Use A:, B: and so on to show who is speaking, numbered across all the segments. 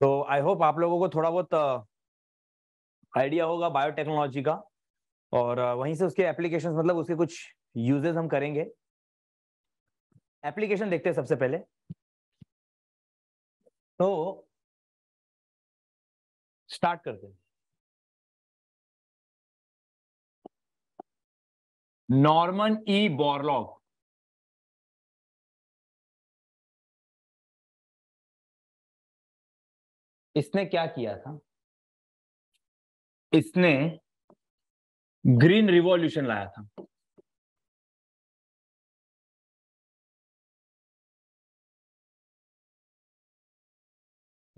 A: तो I hope आप लोगों को थोड़ा बहुत आइडिया uh, होगा बायोटेक्नोलॉजी का और uh, वहीं से उसके एप्लीकेशन मतलब उसके कुछ यूजेस हम करेंगे
B: एप्लीकेशन देखते हैं सबसे पहले तो स्टार्ट करते हैं नॉर्मन ई बॉर्लॉग इसने क्या किया था इसने ग्रीन रिवॉल्यूशन लाया था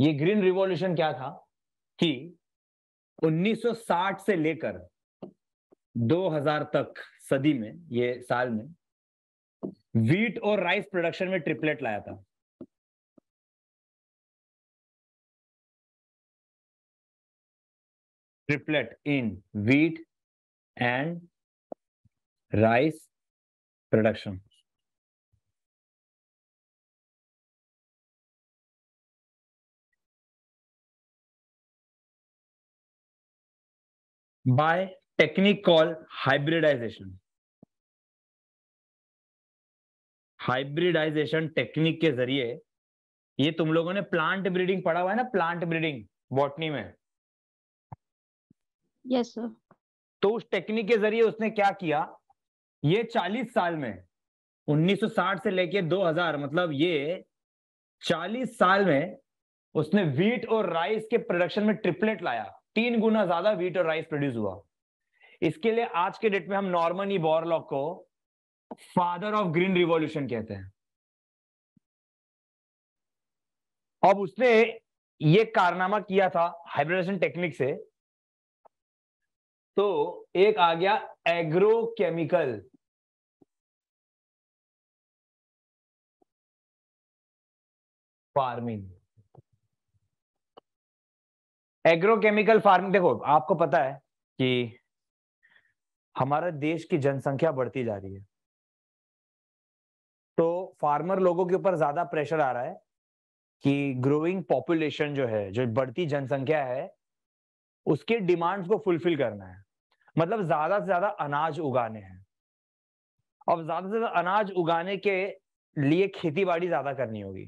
B: ये ग्रीन रिवॉल्यूशन क्या था कि 1960 से लेकर
A: 2000 तक सदी में ये साल में
B: वीट और राइस प्रोडक्शन में ट्रिपलेट लाया था triplet in wheat and rice production. By technique called hybridization.
A: Hybridization technique के जरिए ये तुम लोगों ने प्लांट ब्रीडिंग पढ़ा हुआ है ना प्लांट ब्रीडिंग बॉटनी में yes, तो उस टेक्निक के जरिए उसने क्या किया ये चालीस साल में 1960 से लेके 2000 मतलब ये 40 साल में उसने वीट और राइस के प्रोडक्शन में ट्रिपलेट लाया तीन गुना ज्यादा वीट और राइस प्रोड्यूस हुआ इसके लिए आज के डेट में हम नॉर्मन ई बॉरलॉक को फादर ऑफ ग्रीन रिवॉल्यूशन कहते हैं अब उसने ये कारनामा किया था हाइब्रिडेशन टेक्निक से
B: तो एक आ गया एग्रोकेमिकल फार्मिंग एग्रोकेमिकल फार्मिंग देखो आपको पता है कि
A: हमारे देश की जनसंख्या बढ़ती जा रही है तो फार्मर लोगों के ऊपर ज्यादा प्रेशर आ रहा है कि ग्रोइंग पॉपुलेशन जो है जो बढ़ती जनसंख्या है उसके डिमांड्स को फुलफिल करना है मतलब ज्यादा से ज्यादा अनाज उगाने हैं अब ज्यादा से ज्यादा अनाज उगाने के लिए खेती बाड़ी ज्यादा करनी होगी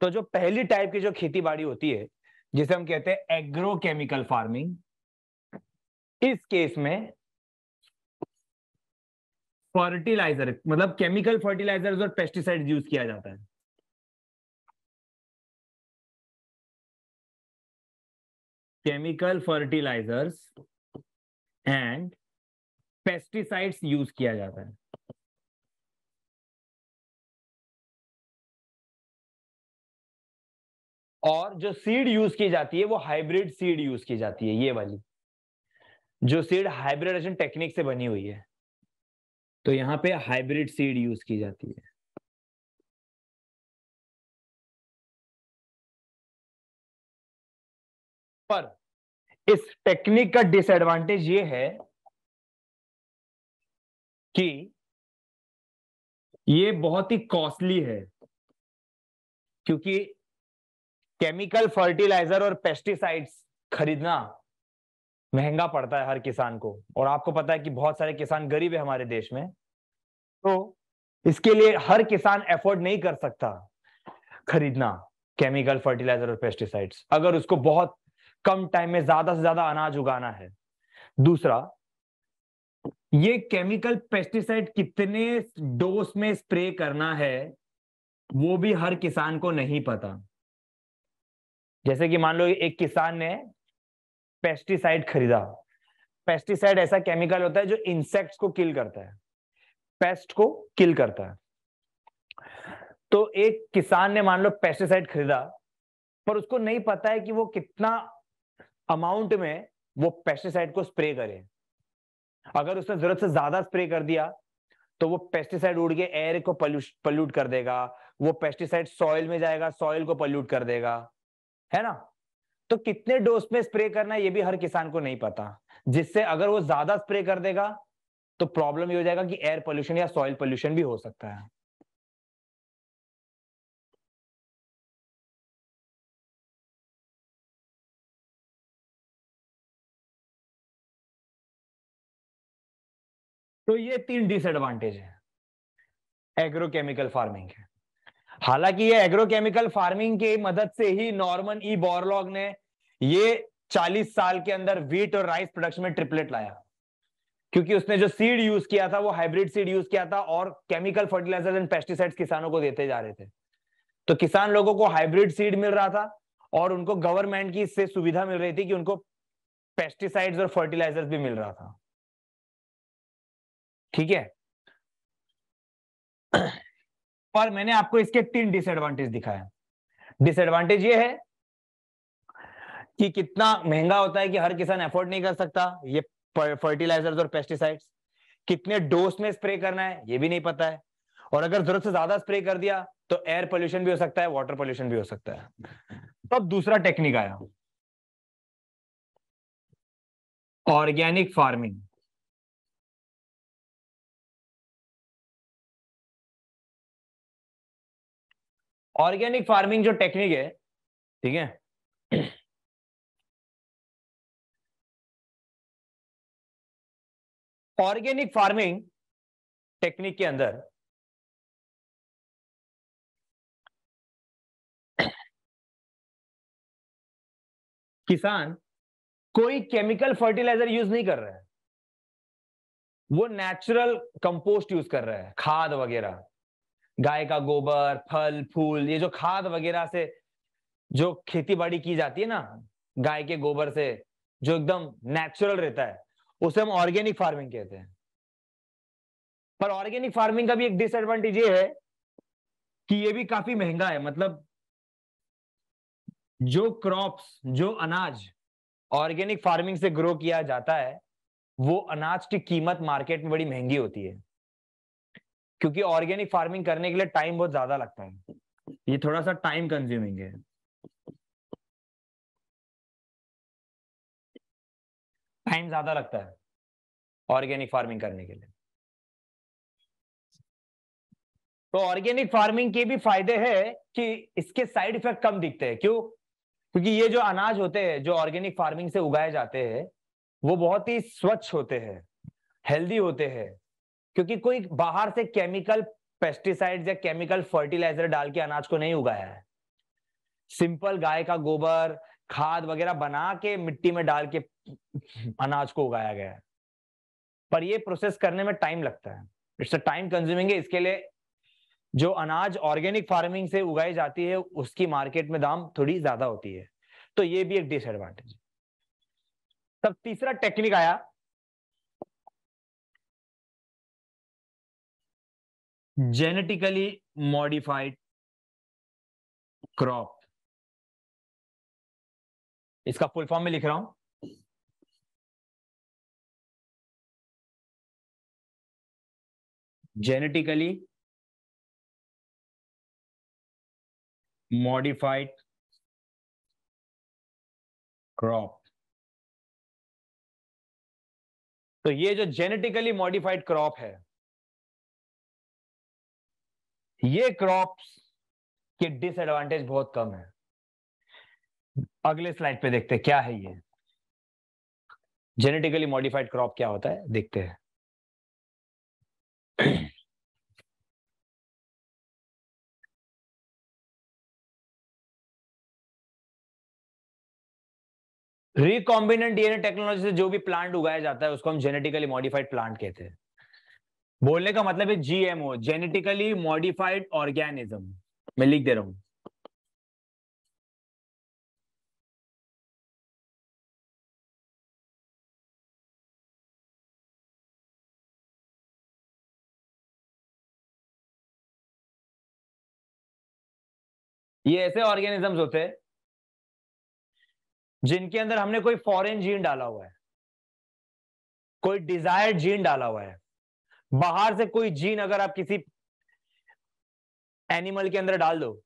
A: तो जो पहली टाइप की जो खेती बाड़ी होती है जिसे हम कहते हैं एग्रोकेमिकल फार्मिंग इस केस में फर्टिलाइजर मतलब
B: केमिकल फर्टिलाइजर और पेस्टिसाइड यूज किया जाता है chemical fertilisers and pesticides use किया जाता है और जो सीड यूज की जाती है वो हाइब्रिड सीड यूज की जाती है ये वाली जो सीड हाइब्रिडेशन टेक्निक से बनी हुई है तो यहां पे हाइब्रिड सीड यूज की जाती है पर इस टेक्निक का डिसएडवांटेज ये है कि ये बहुत ही कॉस्टली है क्योंकि
A: केमिकल फर्टिलाइजर और पेस्टिसाइड्स खरीदना महंगा पड़ता है हर किसान को और आपको पता है कि बहुत सारे किसान गरीब है हमारे देश में तो इसके लिए हर किसान एफोर्ड नहीं कर सकता खरीदना केमिकल फर्टिलाइजर और पेस्टिसाइड्स अगर उसको बहुत कम टाइम में ज्यादा से ज्यादा अनाज उगाना है दूसरा ये केमिकल पेस्टिसाइड कितने डोज में स्प्रे करना है वो भी हर किसान को नहीं पता जैसे कि मान लो एक किसान ने पेस्टिसाइड खरीदा पेस्टिसाइड ऐसा केमिकल होता है जो इंसेक्ट्स को किल करता है पेस्ट को किल करता है तो एक किसान ने मान लो पेस्टिसाइड खरीदा पर उसको नहीं पता है कि वो कितना अमाउंट में वो पेस्टिसाइड को स्प्रे करे अगर उसने जरूरत से ज्यादा स्प्रे कर दिया तो वो पेस्टिसाइड उड़ के एयर को पल्यूट कर देगा वो पेस्टिसाइड सॉइल में जाएगा सॉइल को पल्यूट कर देगा है ना तो कितने डोज में स्प्रे करना है ये भी हर किसान को नहीं पता जिससे अगर वो ज्यादा स्प्रे कर देगा तो प्रॉब्लम ये हो जाएगा कि एयर पोल्यूशन या सॉइल पोल्यूशन भी
B: हो सकता है तो ये तीन डिसएडवांटेज है
A: एग्रोकेमिकल फार्मिंग के हालांकि ये एग्रोकेमिकल फार्मिंग की मदद से ही नॉर्मन ई बॉरलॉग ने ये 40 साल के अंदर वीट और राइस प्रोडक्शन में ट्रिपलेट लाया क्योंकि उसने जो सीड यूज किया था वो हाइब्रिड सीड यूज किया था और केमिकल फर्टिलाइजर एंड पेस्टिसाइड्स किसानों को देते जा रहे थे तो किसान लोगों को हाइब्रिड सीड मिल रहा था और उनको गवर्नमेंट की इससे सुविधा मिल रही थी कि उनको पेस्टिसाइड्स और फर्टिलाइजर्स भी मिल रहा था ठीक है पर मैंने आपको इसके तीन डिसएडवांटेज दिखाया डिसएडवांटेज ये है कि कितना महंगा होता है कि हर किसान एफोर्ड नहीं कर सकता ये फर्टिलाइजर्स और पेस्टिसाइड्स कितने डोज में स्प्रे करना है ये भी नहीं पता है और अगर जरूरत से ज्यादा स्प्रे कर दिया तो एयर पोल्यूशन भी हो सकता है वाटर पोल्यूशन भी हो सकता है
B: तब तो दूसरा टेक्निक आया ऑर्गेनिक फार्मिंग ऑर्गेनिक फार्मिंग जो टेक्निक है ठीक है ऑर्गेनिक फार्मिंग टेक्निक के अंदर किसान कोई केमिकल फर्टिलाइजर यूज नहीं कर रहा है वो नेचुरल कंपोस्ट यूज कर रहा है खाद
A: वगैरह गाय का गोबर फल फूल ये जो खाद वगैरह से जो खेती बाड़ी की जाती है ना गाय के गोबर से जो एकदम नेचुरल रहता है उसे हम ऑर्गेनिक फार्मिंग कहते हैं पर ऑर्गेनिक फार्मिंग का भी एक डिसएडवांटेज ये है कि ये भी काफी महंगा है मतलब जो क्रॉप्स जो अनाज ऑर्गेनिक फार्मिंग से ग्रो किया जाता है वो अनाज की कीमत मार्केट में बड़ी महंगी होती है क्योंकि ऑर्गेनिक फार्मिंग करने के लिए टाइम बहुत ज्यादा लगता है
B: ये थोड़ा सा टाइम कंज्यूमिंग है टाइम ज्यादा लगता है ऑर्गेनिक फार्मिंग करने के लिए
A: तो ऑर्गेनिक फार्मिंग के भी फायदे हैं कि इसके साइड इफेक्ट कम दिखते हैं क्यों क्योंकि ये जो अनाज होते हैं जो ऑर्गेनिक फार्मिंग से उगाए जाते हैं वो बहुत ही स्वच्छ होते हैं हेल्दी होते हैं क्योंकि कोई बाहर से केमिकल पेस्टिसाइड या केमिकल फर्टिलाइजर डाल के अनाज को नहीं उगाया है सिंपल गाय का गोबर खाद वगैरह बना के मिट्टी में डाल के अनाज को उगाया गया है पर ये प्रोसेस करने में टाइम लगता है इट्स अ टाइम कंज्यूमिंग है इसके लिए जो अनाज ऑर्गेनिक फार्मिंग से उगाई जाती है उसकी मार्केट में दाम थोड़ी ज्यादा होती है तो ये भी एक डिसएडवांटेज तब तीसरा टेक्निक आया
B: जेनेटिकली मॉडिफाइड क्रॉप इसका फुल फॉर्म में लिख रहा हूं जेनेटिकली मॉडिफाइड क्रॉप तो ये जो जेनेटिकली मॉडिफाइड क्रॉप है
A: ये क्रॉप्स के डिसएडवांटेज बहुत कम है अगले स्लाइड पे देखते हैं क्या है ये जेनेटिकली
B: मॉडिफाइड क्रॉप क्या होता है देखते हैं रिकॉम्बिनेंट डीएनए टेक्नोलॉजी से जो भी प्लांट
A: उगाया जाता है उसको हम जेनेटिकली मॉडिफाइड प्लांट कहते हैं बोलने का मतलब है जीएमओ
B: जेनेटिकली मॉडिफाइड ऑर्गेनिज्म मैं लिख दे रहा हूं ये ऐसे ऑर्गेनिजम्स होते हैं जिनके अंदर हमने कोई फॉरेन जीन डाला हुआ है
A: कोई डिजायर्ड जीन डाला हुआ है बाहर से कोई जीन अगर आप किसी एनिमल के अंदर डाल दो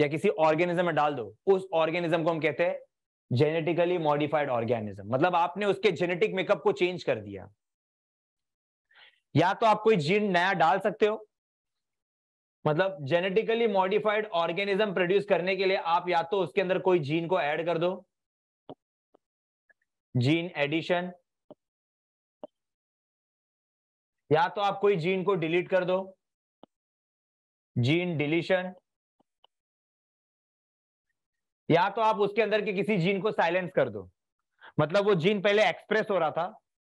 A: या किसी ऑर्गेनिज्म में डाल दो उस ऑर्गेनिज्म को हम कहते हैं जेनेटिकली मॉडिफाइड ऑर्गेनिज्म मतलब आपने उसके जेनेटिक मेकअप को चेंज कर दिया या तो आप कोई जीन नया डाल सकते हो मतलब जेनेटिकली मॉडिफाइड ऑर्गेनिज्म प्रोड्यूस करने के लिए आप या तो उसके अंदर कोई जीन को ऐड कर दो जीन एडिशन
B: या तो आप कोई जीन को डिलीट कर दो जीन डिलीशन
A: या तो आप उसके अंदर के किसी जीन को साइलेंस कर दो मतलब वो जीन पहले एक्सप्रेस हो रहा था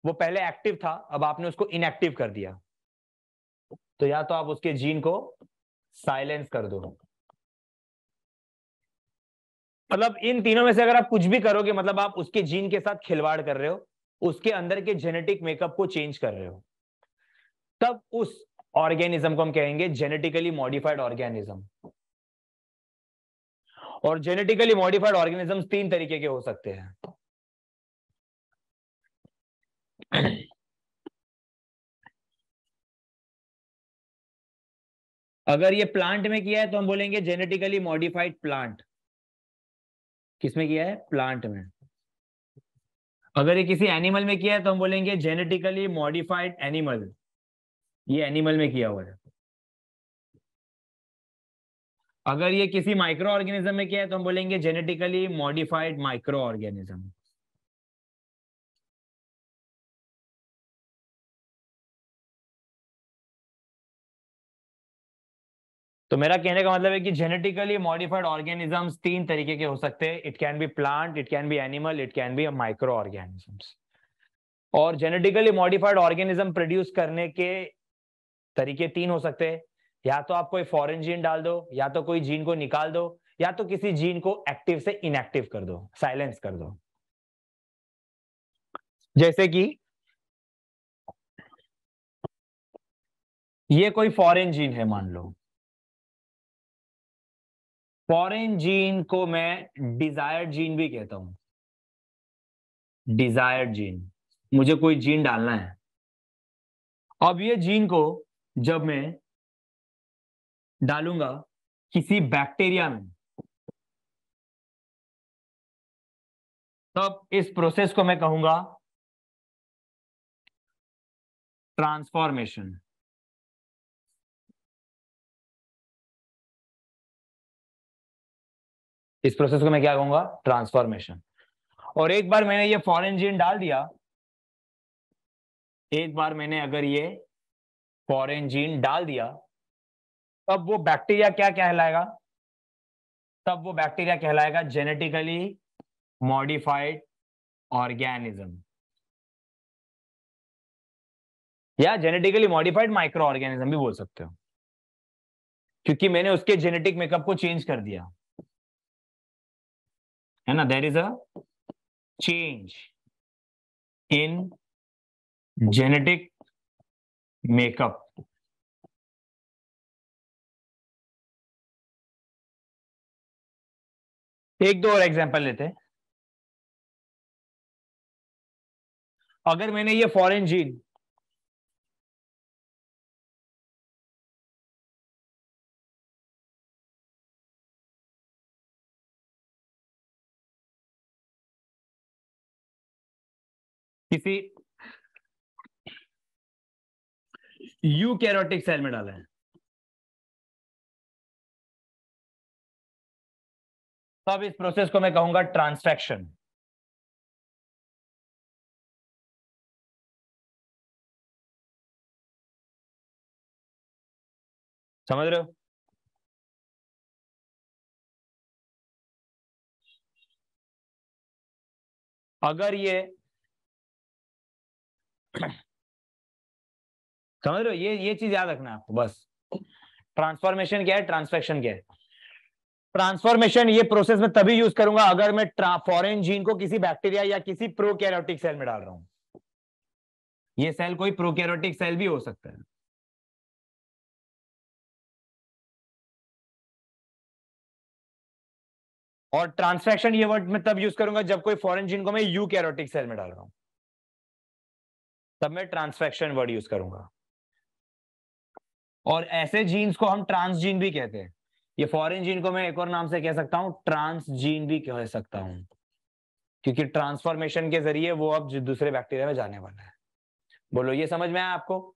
A: वो पहले एक्टिव था अब आपने उसको इनएक्टिव कर दिया तो या तो आप उसके जीन को साइलेंस कर दो मतलब इन तीनों में से अगर आप कुछ भी करोगे मतलब आप उसके जीन के साथ खिलवाड़ कर रहे हो उसके अंदर के जेनेटिक मेकअप को चेंज कर रहे हो तब उस ऑर्गेनिज्म को हम कहेंगे जेनेटिकली मॉडिफाइड ऑर्गेनिज्म और जेनेटिकली
B: मॉडिफाइड ऑर्गेनिज्म तीन तरीके के हो सकते हैं
A: अगर ये प्लांट में किया है तो हम बोलेंगे जेनेटिकली मॉडिफाइड प्लांट किसमें किया है प्लांट में अगर ये किसी एनिमल में किया है तो हम बोलेंगे जेनेटिकली मॉडिफाइड एनिमल ये एनिमल में किया हुआ है अगर ये किसी माइक्रो ऑर्गेनिज्म में किया है तो हम बोलेंगे
B: जेनेटिकली मॉडिफाइड माइक्रो ऑर्गेनिज्म तो मेरा कहने का मतलब है कि जेनेटिकली मॉडिफाइड ऑर्गेनिजम्स तीन तरीके
A: के हो सकते हैं it can be plant it can be animal it can be micro organisms और जेनेटिकली मॉडिफाइड ऑर्गेनिज्म प्रोड्यूस करने के तरीके तीन हो सकते हैं या तो आप कोई फॉरेन जीन डाल दो या तो कोई जीन को निकाल दो या तो किसी जीन को
B: एक्टिव से इनएक्टिव कर दो साइलेंस कर दो जैसे कि ये कोई फॉरेन जीन है मान लो फॉरेन जीन को मैं डिजायर्ड जीन भी कहता हूं डिजायर्ड जीन मुझे कोई जीन डालना है अब ये जीन को जब मैं डालूंगा किसी बैक्टीरिया में तब इस प्रोसेस को मैं कहूंगा ट्रांसफॉर्मेशन इस प्रोसेस को मैं क्या कहूंगा ट्रांसफॉर्मेशन और एक बार मैंने ये फॉरेन जीन डाल दिया
A: एक बार मैंने अगर ये फॉरेन जीन डाल दिया तब वो बैक्टीरिया क्या कहलाएगा तब वो बैक्टीरिया कहलाएगा जेनेटिकली मॉडिफाइड ऑर्गेनिज्म
B: या जेनेटिकली मॉडिफाइड माइक्रो ऑर्गेनिज्म भी बोल सकते हो क्योंकि मैंने उसके जेनेटिक मेकअप को चेंज कर दिया है ना there is a change in genetic makeup एक दो और एग्जांपल लेते हैं अगर मैंने ये फॉरेन जीन किसी यू कैरोटिक सेल में डाला है तो अब इस प्रोसेस को मैं कहूंगा ट्रांसफेक्शन समझ रहे हो अगर ये समझ रहे हो ये ये चीज याद रखना आपको बस
A: ट्रांसफॉर्मेशन क्या है ट्रांसफेक्शन क्या है ट्रांसफॉर्मेशन ये प्रोसेस में तभी यूज करूंगा अगर मैं फॉरेन जीन को किसी बैक्टीरिया या किसी प्रोकैरियोटिक सेल में डाल रहा हूं
B: ये सेल कोई प्रोकैरियोटिक सेल भी हो सकता है और ट्रांसफेक्शन ये वर्ड में तब यूज करूंगा जब कोई फॉरेन जीन को मैं यू कैरोटिक सेल में डाल रहा हूं
A: तब मैं ट्रांसफेक्शन वर्ड यूज करूंगा और ऐसे जीन्स को हम ट्रांसजीन भी कहते हैं ये फॉरेन जीन को मैं एक और नाम से कह सकता हूं ट्रांसजीन भी कह सकता हूं क्योंकि ट्रांसफॉर्मेशन के जरिए वो अब दूसरे बैक्टीरिया में जाने
B: वाला है बोलो ये समझ में आया आपको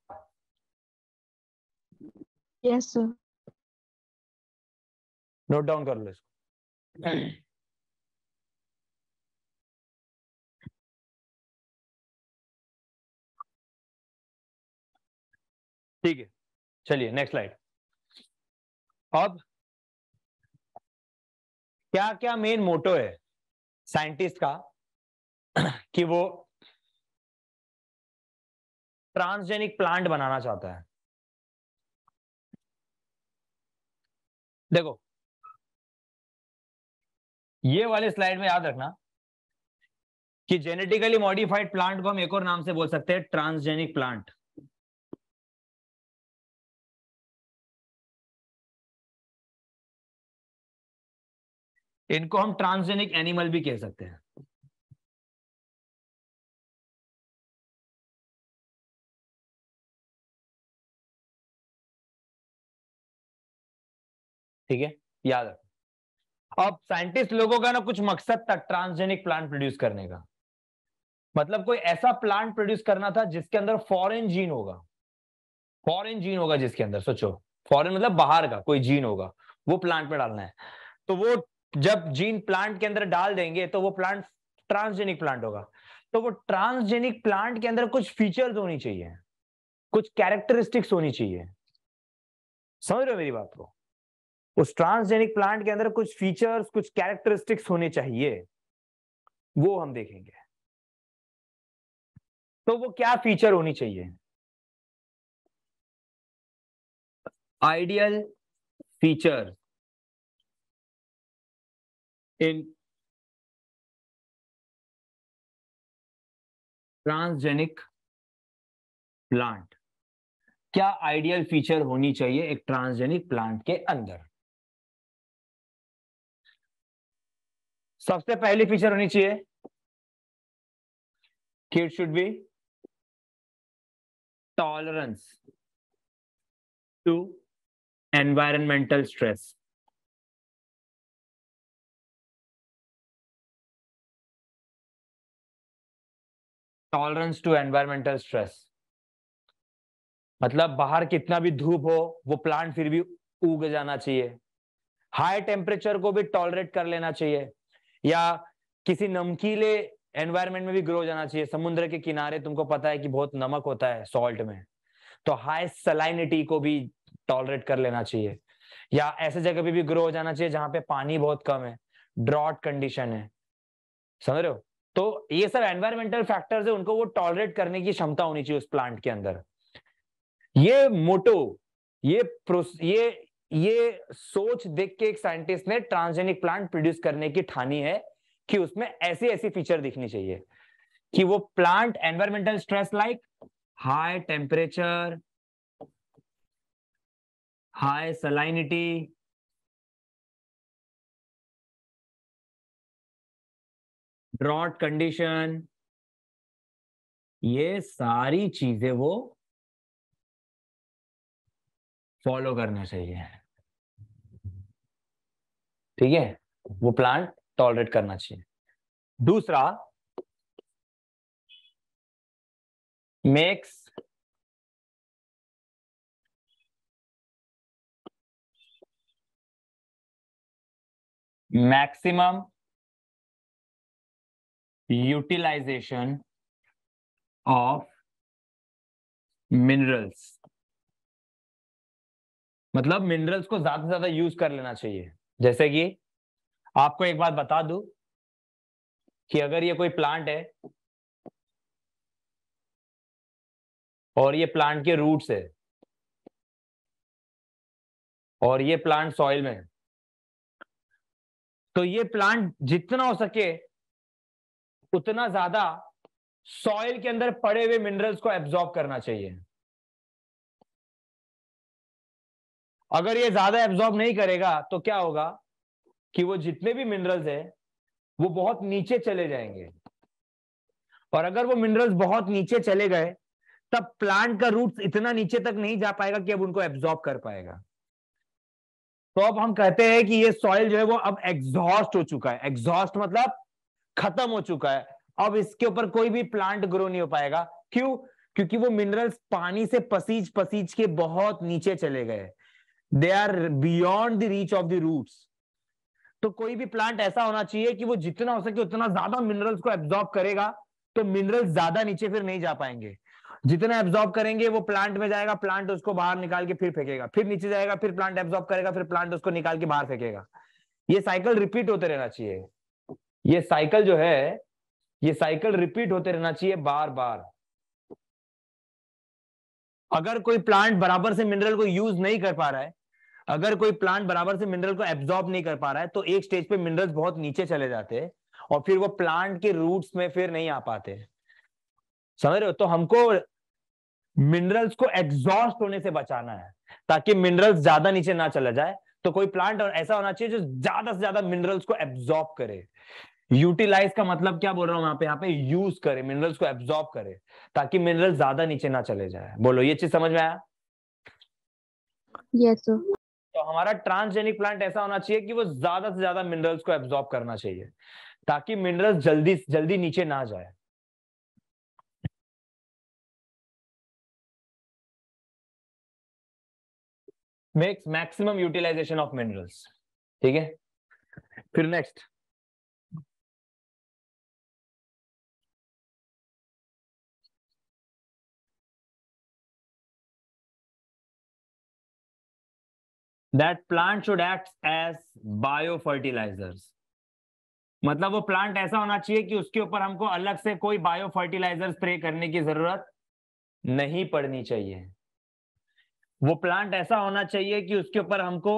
B: यस सर नोट डाउन कर लो इसको ठीक है चलिए नेक्स्ट स्लाइड अब क्या क्या मेन मोटो है साइंटिस्ट का कि वो ट्रांसजेनिक प्लांट बनाना चाहता है देखो
A: ये वाले स्लाइड में याद रखना कि जेनेटिकली मॉडिफाइड प्लांट को हम एक और नाम
B: से बोल सकते हैं ट्रांसजेनिक प्लांट इनको हम ट्रांसजेनिक एनिमल भी कह सकते हैं ठीक है याद रखो अब साइंटिस्ट लोगों
A: का ना कुछ मकसद था ट्रांसजेनिक प्लांट प्रोड्यूस करने का मतलब कोई ऐसा प्लांट प्रोड्यूस करना था जिसके अंदर फॉरेन जीन होगा फॉरेन जीन होगा जिसके अंदर सोचो फॉरेन मतलब बाहर का कोई जीन होगा वो प्लांट में डालना है तो वो जब जीन प्लांट के अंदर डाल देंगे तो वो प्लांट ट्रांसजेनिक प्लांट होगा तो वो ट्रांसजेनिक प्लांट के अंदर कुछ फीचर्स होनी चाहिए कुछ कैरेक्टरिस्टिक्स होनी चाहिए समझ रहे हो मेरी बात को उस ट्रांसजेनिक प्लांट के अंदर कुछ फीचर्स कुछ कैरेक्टरिस्टिक्स
B: होने चाहिए वो हम देखेंगे तो वो क्या फीचर होनी चाहिए ideal feature in transgenic plant क्या आइडियल फीचर होनी चाहिए एक ट्रांसजेनिक प्लांट के अंदर सबसे पहली फीचर होनी चाहिए कि it should be tolerance to environmental stress tolerance to environmental stress मतलब बाहर कितना भी धूप हो वो
A: प्लांट फिर भी उग जाना चाहिए हाई टेम्परेचर को भी टॉलरेट कर लेना चाहिए या किसी नमकीले एनवायरमेंट में भी ग्रो जाना चाहिए समुद्र के किनारे तुमको पता है कि बहुत नमक होता है सॉल्ट में तो हाई सलाइनिटी को भी टॉलरेट कर लेना चाहिए या ऐसे जगह पे भी ग्रो हो जाना चाहिए जहां पे पानी बहुत कम है ड्रॉट कंडीशन है समझ रहे हो तो ये सब एनवायरमेंटल फैक्टर्स है उनको वो टॉलरेट करने की क्षमता होनी चाहिए उस प्लांट के अंदर ये मोटो ये ये ये सोच देख के एक साइंटिस्ट ने ट्रांसजेनिक प्लांट प्रोड्यूस करने की ठानी है कि उसमें ऐसी ऐसी फीचर दिखनी चाहिए कि वो plant environmental
B: stress like high temperature high salinity drought condition ये सारी चीजें वो फॉलो
A: करना चाहिए
B: ठीक है वो प्लांट टॉलरेट करना चाहिए दूसरा makes maximum utilization of minerals
A: मतलब मिनरल्स को ज्यादा से ज्यादा यूज कर लेना चाहिए जैसे कि आपको एक बात बता
B: दू कि अगर ये कोई प्लांट है और ये प्लांट के रूट्स है और ये प्लांट सॉइल में है तो ये प्लांट
A: जितना हो सके उतना ज्यादा सॉइल के अंदर पड़े हुए मिनरल्स को एब्जॉर्ब करना चाहिए अगर ये ज्यादा एब्जॉर्ब नहीं करेगा तो क्या होगा कि वो जितने भी मिनरल्स है वो बहुत नीचे चले जाएंगे और अगर वो मिनरल्स बहुत नीचे चले गए तब प्लांट का रूट इतना नीचे तक नहीं जा पाएगा कि अब उनको एब्जॉर्ब कर पाएगा तो अब हम कहते हैं कि ये सॉइल जो है वो अब एग्जॉस्ट हो चुका है एग्जॉस्ट मतलब खत्म हो चुका है अब इसके ऊपर कोई भी प्लांट ग्रो नहीं हो पाएगा क्यों क्योंकि वो मिनरल्स पानी से पसीज पसीज के बहुत नीचे चले गए they are beyond the reach of the roots तो कोई भी प्लांट ऐसा होना चाहिए कि वो जितना हो सके उतना ज्यादा मिनरल्स को एब्जॉर्ब करेगा तो मिनरल्स ज्यादा नीचे फिर नहीं जा पाएंगे जितना एब्जॉर्ब करेंगे वो प्लांट में जाएगा प्लांट उसको बाहर निकाल के फिर फेंकेगा फिर नीचे जाएगा फिर प्लांट एब्जॉर्ब करेगा फिर प्लांट उसको निकाल के बाहर फेंकेगा ये साइकिल रिपीट होते रहना चाहिए ये साइकिल जो है ये साइकिल रिपीट होते रहना चाहिए बार बार अगर कोई प्लांट बराबर से मिनरल को यूज नहीं कर पा रहा है अगर कोई प्लांट बराबर से मिनरल को एब्जॉर्ब नहीं कर पा रहा है तो एक स्टेज पे मिनरल्स बहुत नीचे चले जाते हैं और फिर वो प्लांट के रूट्स में फिर नहीं आ पाते समझ रहे हो तो हमको मिनरल्स को एग्जॉस्ट होने से बचाना है ताकि मिनरल्स ज्यादा नीचे ना चला जाए तो कोई प्लांट ऐसा होना चाहिए जो ज्यादा से ज्यादा मिनरल्स को एब्जॉर्ब करे यूटिलाइज का मतलब क्या बोल रहा हूं यहाँ पे यहाँ पे यूज करे मिनरल्स को एब्जॉर्ब करे ताकि मिनरल ज्यादा नीचे ना चले जाए बोलो ये चीज समझ में आया
B: yes, तो
A: हमारा ट्रांसजेनिक प्लांट ऐसा होना चाहिए कि वो ज्यादा से ज्यादा मिनरल्स को एब्जॉर्ब करना चाहिए
B: ताकि मिनरल्स जल्दी जल्दी नीचे ना जाए makes maximum utilization of minerals ठीक है फिर next that plant should act as bio fertilisers
A: मतलब वो प्लांट ऐसा होना चाहिए कि उसके ऊपर हमको अलग से कोई बायो फर्टिलाइजर स्प्रे करने की जरूरत नहीं पड़नी चाहिए वो प्लांट ऐसा होना चाहिए कि उसके ऊपर हमको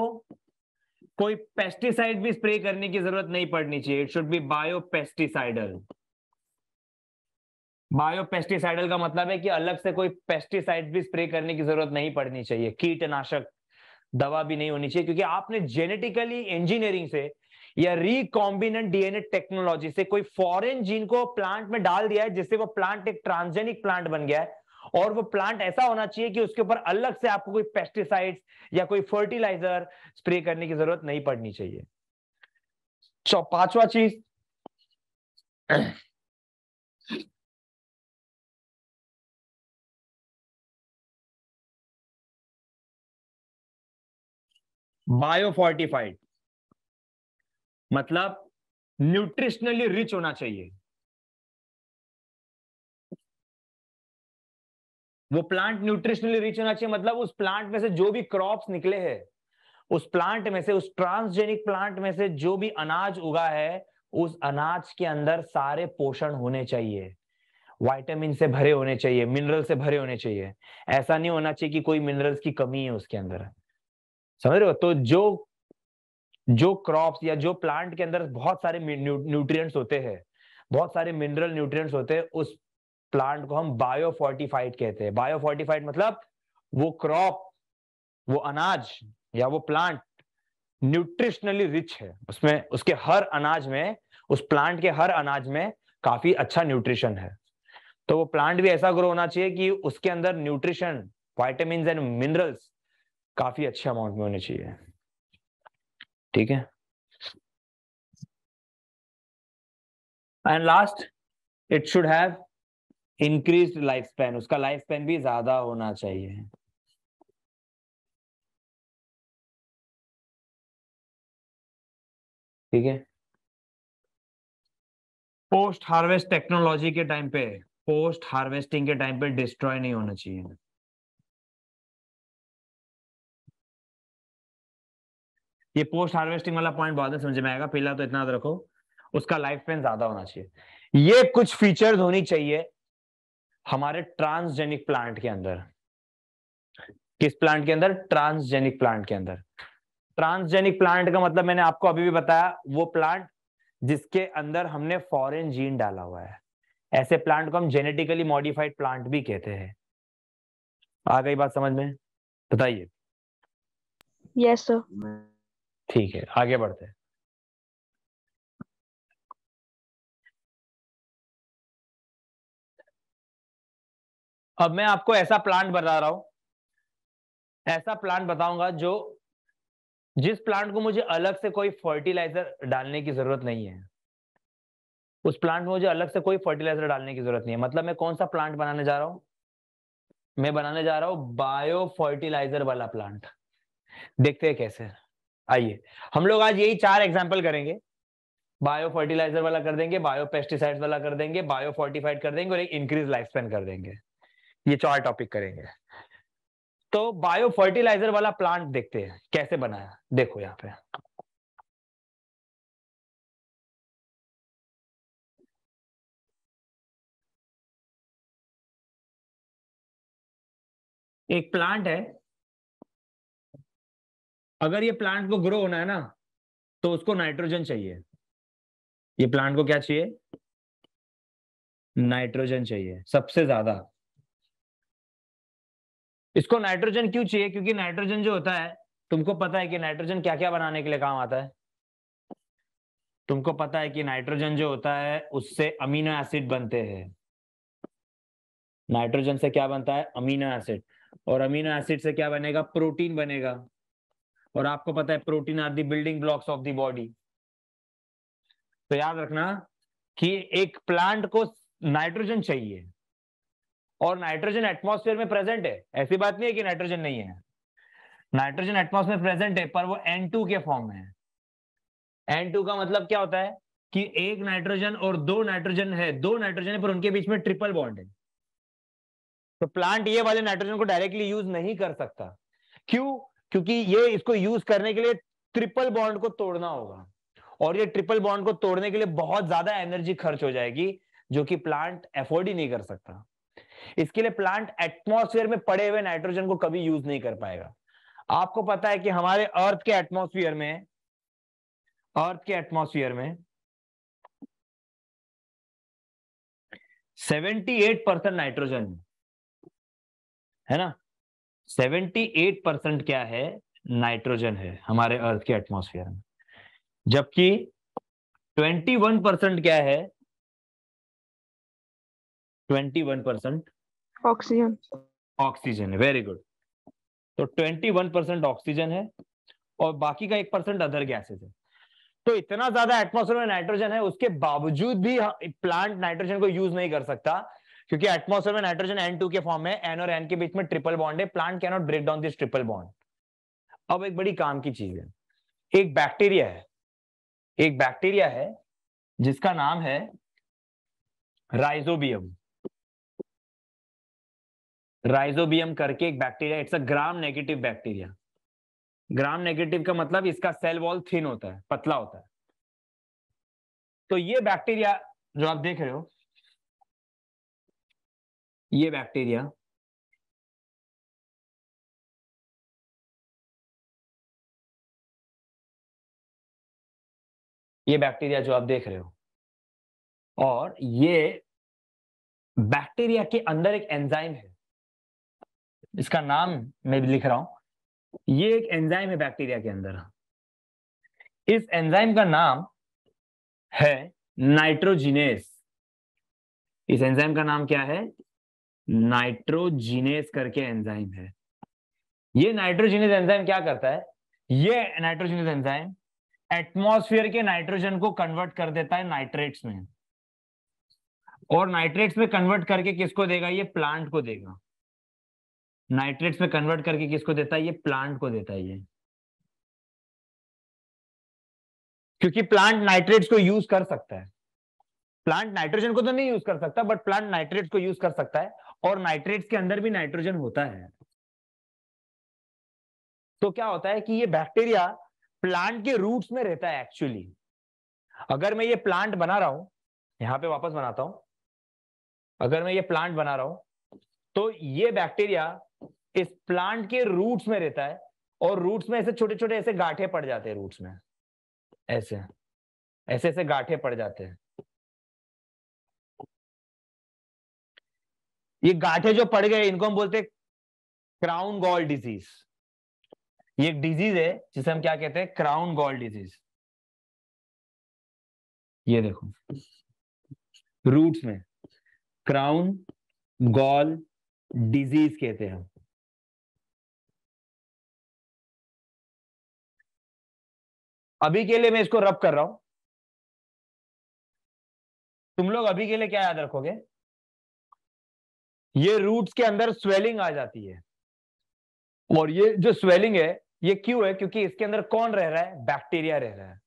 A: कोई पेस्टिसाइड भी स्प्रे करने की जरूरत नहीं पड़नी चाहिए it should be bio pesticidal bio pesticidal का मतलब है कि अलग से कोई पेस्टिसाइड भी स्प्रे करने की जरूरत नहीं पड़नी चाहिए कीटनाशक दवा भी नहीं होनी चाहिए क्योंकि आपने जेनेटिकली इंजीनियरिंग से या रिकॉम्बिनेंट डीएनए टेक्नोलॉजी से कोई फॉरेन जीन को प्लांट में डाल दिया है जिससे वो प्लांट एक ट्रांसजेनिक प्लांट बन गया है और वो प्लांट ऐसा होना चाहिए कि उसके ऊपर अलग से आपको कोई पेस्टिसाइड्स या कोई फर्टिलाइजर स्प्रे करने की जरूरत नहीं पड़नी चाहिए पांचवा
B: चीज बायोफोर्टिफाइड मतलब न्यूट्रिशनली रिच होना चाहिए
A: वो प्लांट न्यूट्रिशनली रिच होना चाहिए मतलब उस प्लांट में से जो भी क्रॉप्स निकले हैं उस प्लांट में से उस ट्रांसजेनिक प्लांट में से जो भी अनाज उगा है उस अनाज के अंदर सारे पोषण होने चाहिए वाइटामिन से भरे होने चाहिए मिनरल से भरे होने चाहिए ऐसा नहीं होना चाहिए कि कोई मिनरल्स की कमी है उसके अंदर समझ रहे हो तो जो जो क्रॉप्स या जो प्लांट के अंदर बहुत सारे न्यूट्रिएंट्स होते हैं बहुत सारे मिनरल न्यूट्रिएंट्स होते हैं उस प्लांट को हम बायोफोर्टिफाइड कहते हैं बायोफोर्टिफाइड मतलब वो क्रॉप वो अनाज या वो प्लांट न्यूट्रिशनली रिच है उसमें उसके हर अनाज में उस प्लांट के हर अनाज में काफी अच्छा न्यूट्रिशन है तो वो प्लांट भी ऐसा ग्रो होना चाहिए कि उसके अंदर न्यूट्रिशन वाइटामिन एंड मिनरल्स काफी अच्छे
B: अमाउंट में होने चाहिए ठीक है and last it should have increase life span उसका लाइफ स्पैन भी ज्यादा होना चाहिए ठीक है पोस्ट हार्वेस्ट टेक्नोलॉजी के टाइम पे पोस्ट हार्वेस्टिंग के टाइम पे डिस्ट्रॉय नहीं होना चाहिए ये पोस्ट हार्वेस्टिंग वाला पॉइंट बहुत समझ में आएगा पहला तो इतना रखो
A: उसका लाइफ स्पेन ज्यादा होना चाहिए ये कुछ फीचर्स होनी चाहिए हमारे ट्रांसजेनिक प्लांट के अंदर किस प्लांट के अंदर ट्रांसजेनिक प्लांट के अंदर ट्रांसजेनिक प्लांट का मतलब मैंने आपको अभी भी बताया वो प्लांट जिसके अंदर हमने फॉरेन जीन डाला हुआ है ऐसे प्लांट को हम जेनेटिकली मॉडिफाइड प्लांट भी कहते हैं आ गई बात समझ में बताइए
B: यस सर ठीक है आगे बढ़ते हैं अब मैं आपको ऐसा प्लांट बता रहा हूं ऐसा प्लांट बताऊंगा जो
A: जिस प्लांट को मुझे अलग से कोई फर्टिलाइजर डालने की जरूरत नहीं है उस प्लांट में मुझे अलग से कोई फर्टिलाइजर डालने की जरूरत नहीं है मतलब मैं कौन सा प्लांट बनाने जा रहा हूं मैं बनाने जा रहा हूं बायो फर्टिलाइजर वाला प्लांट देखते हैं कैसे आइए हम लोग आज यही चार एग्जाम्पल करेंगे बायो फर्टिलाइजर वाला कर देंगे बायो पेस्टिसाइड वाला कर देंगे बायो फोर्टिफाइड कर देंगे और एक इंक्रीज लाइफ स्पेन कर देंगे ये चार टॉपिक करेंगे तो बायो फर्टिलाइजर वाला प्लांट देखते
B: हैं कैसे बनाया देखो यहाँ पे एक प्लांट है अगर ये प्लांट को ग्रो होना है ना तो उसको नाइट्रोजन चाहिए
A: ये प्लांट को क्या चाहिए नाइट्रोजन चाहिए सबसे ज्यादा इसको नाइट्रोजन क्यों चाहिए क्योंकि नाइट्रोजन जो होता है तुमको पता है कि नाइट्रोजन क्या क्या बनाने के लिए काम आता है तुमको पता है कि नाइट्रोजन जो होता है उससे अमीनो एसिड बनते हैं नाइट्रोजन से क्या बनता है अमीनो एसिड और अमीनो एसिड से क्या बनेगा प्रोटीन बनेगा और आपको पता है protein are the building blocks of the body तो याद रखना कि एक प्लांट को नाइट्रोजन चाहिए और नाइट्रोजन एटमॉस्फेयर में प्रेजेंट है ऐसी बात नहीं है कि नाइट्रोजन नहीं है नाइट्रोजन एटमॉस्फेयर प्रेजेंट है पर वो N2 के फॉर्म में है N2 का मतलब क्या होता है कि एक नाइट्रोजन और दो नाइट्रोजन है दो नाइट्रोजन है पर उनके बीच में ट्रिपल बॉन्ड है तो प्लांट ये वाले नाइट्रोजन को डायरेक्टली यूज नहीं कर सकता क्यों क्योंकि ये इसको यूज करने के लिए ट्रिपल बॉन्ड को तोड़ना होगा और ये ट्रिपल बॉन्ड को तोड़ने के लिए बहुत ज्यादा एनर्जी खर्च हो जाएगी जो कि प्लांट एफोर्ड ही नहीं कर सकता इसके लिए प्लांट एटमॉस्फेयर में पड़े हुए नाइट्रोजन को कभी यूज नहीं कर पाएगा आपको पता है कि हमारे अर्थ के एटमॉस्फेयर में अर्थ के एटमॉस्फेयर में
B: 78 परसेंट नाइट्रोजन है ना 78 परसेंट क्या है
A: नाइट्रोजन है हमारे अर्थ के एटमोसफियर में जबकि 21 परसेंट क्या है 21 परसेंट ऑक्सीजन ऑक्सीजन है वेरी गुड तो 21 परसेंट ऑक्सीजन है और बाकी का एक परसेंट अदर गैसेज है तो इतना ज्यादा एटमोसफेयर में नाइट्रोजन है उसके बावजूद भी प्लांट हाँ, नाइट्रोजन को यूज नहीं कर सकता क्योंकि एटमोसफेयर में नाइट्रोजन एन के फॉर्म है एन और एन के बीच में ट्रिपल बॉन्ड है plant cannot break down this triple bond अब एक बड़ी काम की चीज है एक बैक्टीरिया है एक बैक्टीरिया है जिसका नाम है राइजोबियम राइजोबियम करके एक bacteria it's a gram negative bacteria gram negative का मतलब इसका सेल वॉल थिन होता है पतला होता है
B: तो ये बैक्टीरिया जो आप देख रहे हो ये बैक्टीरिया ये बैक्टीरिया जो आप देख रहे हो और ये बैक्टीरिया के अंदर एक
A: एंजाइम है इसका नाम मैं भी लिख रहा हूं ये एक एंजाइम है बैक्टीरिया के अंदर इस एंजाइम का नाम है नाइट्रोजिनेस इस एंजाइम का नाम क्या है नाइट्रोजिनेस करके एंजाइम है ये नाइट्रोजिनेस एंजाइम क्या करता है ये नाइट्रोजिनेस एंजाइम एटमॉस्फेयर के नाइट्रोजन को कन्वर्ट कर देता है नाइट्रेट्स में और नाइट्रेट्स में कन्वर्ट करके किसको देगा ये प्लांट को देगा नाइट्रेट्स में कन्वर्ट करके किसको देता है ये प्लांट को देता है ये क्योंकि प्लांट नाइट्रेट्स को यूज कर सकता है प्लांट नाइट्रोजन को तो नहीं यूज कर सकता बट प्लांट नाइट्रेट्स को यूज कर सकता है और नाइट्रेट्स के अंदर भी नाइट्रोजन होता है तो क्या होता है कि ये बैक्टीरिया प्लांट के रूट्स में रहता है एक्चुअली अगर मैं ये प्लांट बना रहा हूं यहां पे वापस बनाता हूं अगर मैं ये प्लांट बना रहा हूं तो ये बैक्टीरिया इस प्लांट के रूट्स में रहता है और रूट्स में ऐसे छोटे छोटे ऐसे गाठे पड़ जाते हैं रूट्स में ऐसे ऐसे ऐसे गाठे पड़
B: जाते हैं ये गांठे जो पड़ गए इनको हम बोलते हैं क्राउन गॉल डिजीज ये एक
A: डिजीज है जिसे हम क्या कहते हैं क्राउन गॉल डिजीज
B: ये देखो रूट्स में क्राउन गॉल डिजीज कहते हैं अभी के लिए मैं इसको रब कर रहा हूं तुम लोग अभी के लिए क्या याद रखोगे ये
A: रूट्स के अंदर स्वेलिंग आ जाती है और ये जो स्वेलिंग है ये क्यों है क्योंकि इसके अंदर कौन रह रहा है बैक्टीरिया रह रहा है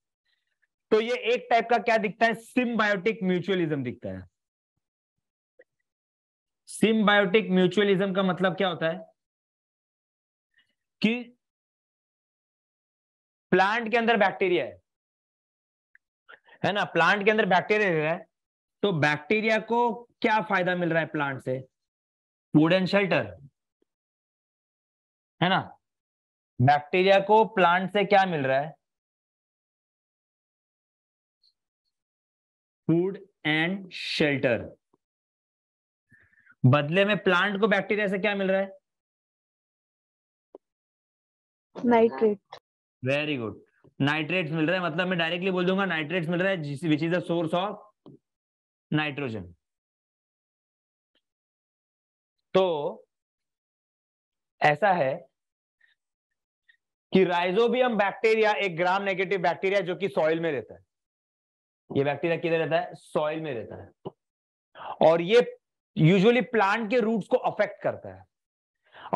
A: तो ये एक टाइप का क्या दिखता है सिम्बायोटिक म्यूचुअलिज्म दिखता है सिम्बायोटिक
B: म्यूचुअलिज्म का मतलब क्या होता है कि प्लांट के अंदर बैक्टीरिया है है ना प्लांट
A: के अंदर बैक्टीरिया रह रहा है तो बैक्टीरिया को क्या फायदा मिल रहा है प्लांट से
B: फूड एंड शेल्टर है ना बैक्टीरिया को प्लांट से क्या मिल रहा है फूड एंड शेल्टर बदले में प्लांट को बैक्टीरिया से क्या मिल रहा है नाइट्रेट
A: वेरी गुड नाइट्रेट्स मिल रहा है मतलब मैं डायरेक्टली बोल दूंगा नाइट्रेट्स मिल रहा है which is the
B: source of nitrogen तो ऐसा है कि
A: राइजोबियम बैक्टीरिया एक ग्राम नेगेटिव बैक्टीरिया जो कि सॉइल में रहता है ये बैक्टीरिया किधर रहता है सॉइल में रहता है और ये यूजुअली प्लांट के रूट्स को अफेक्ट करता है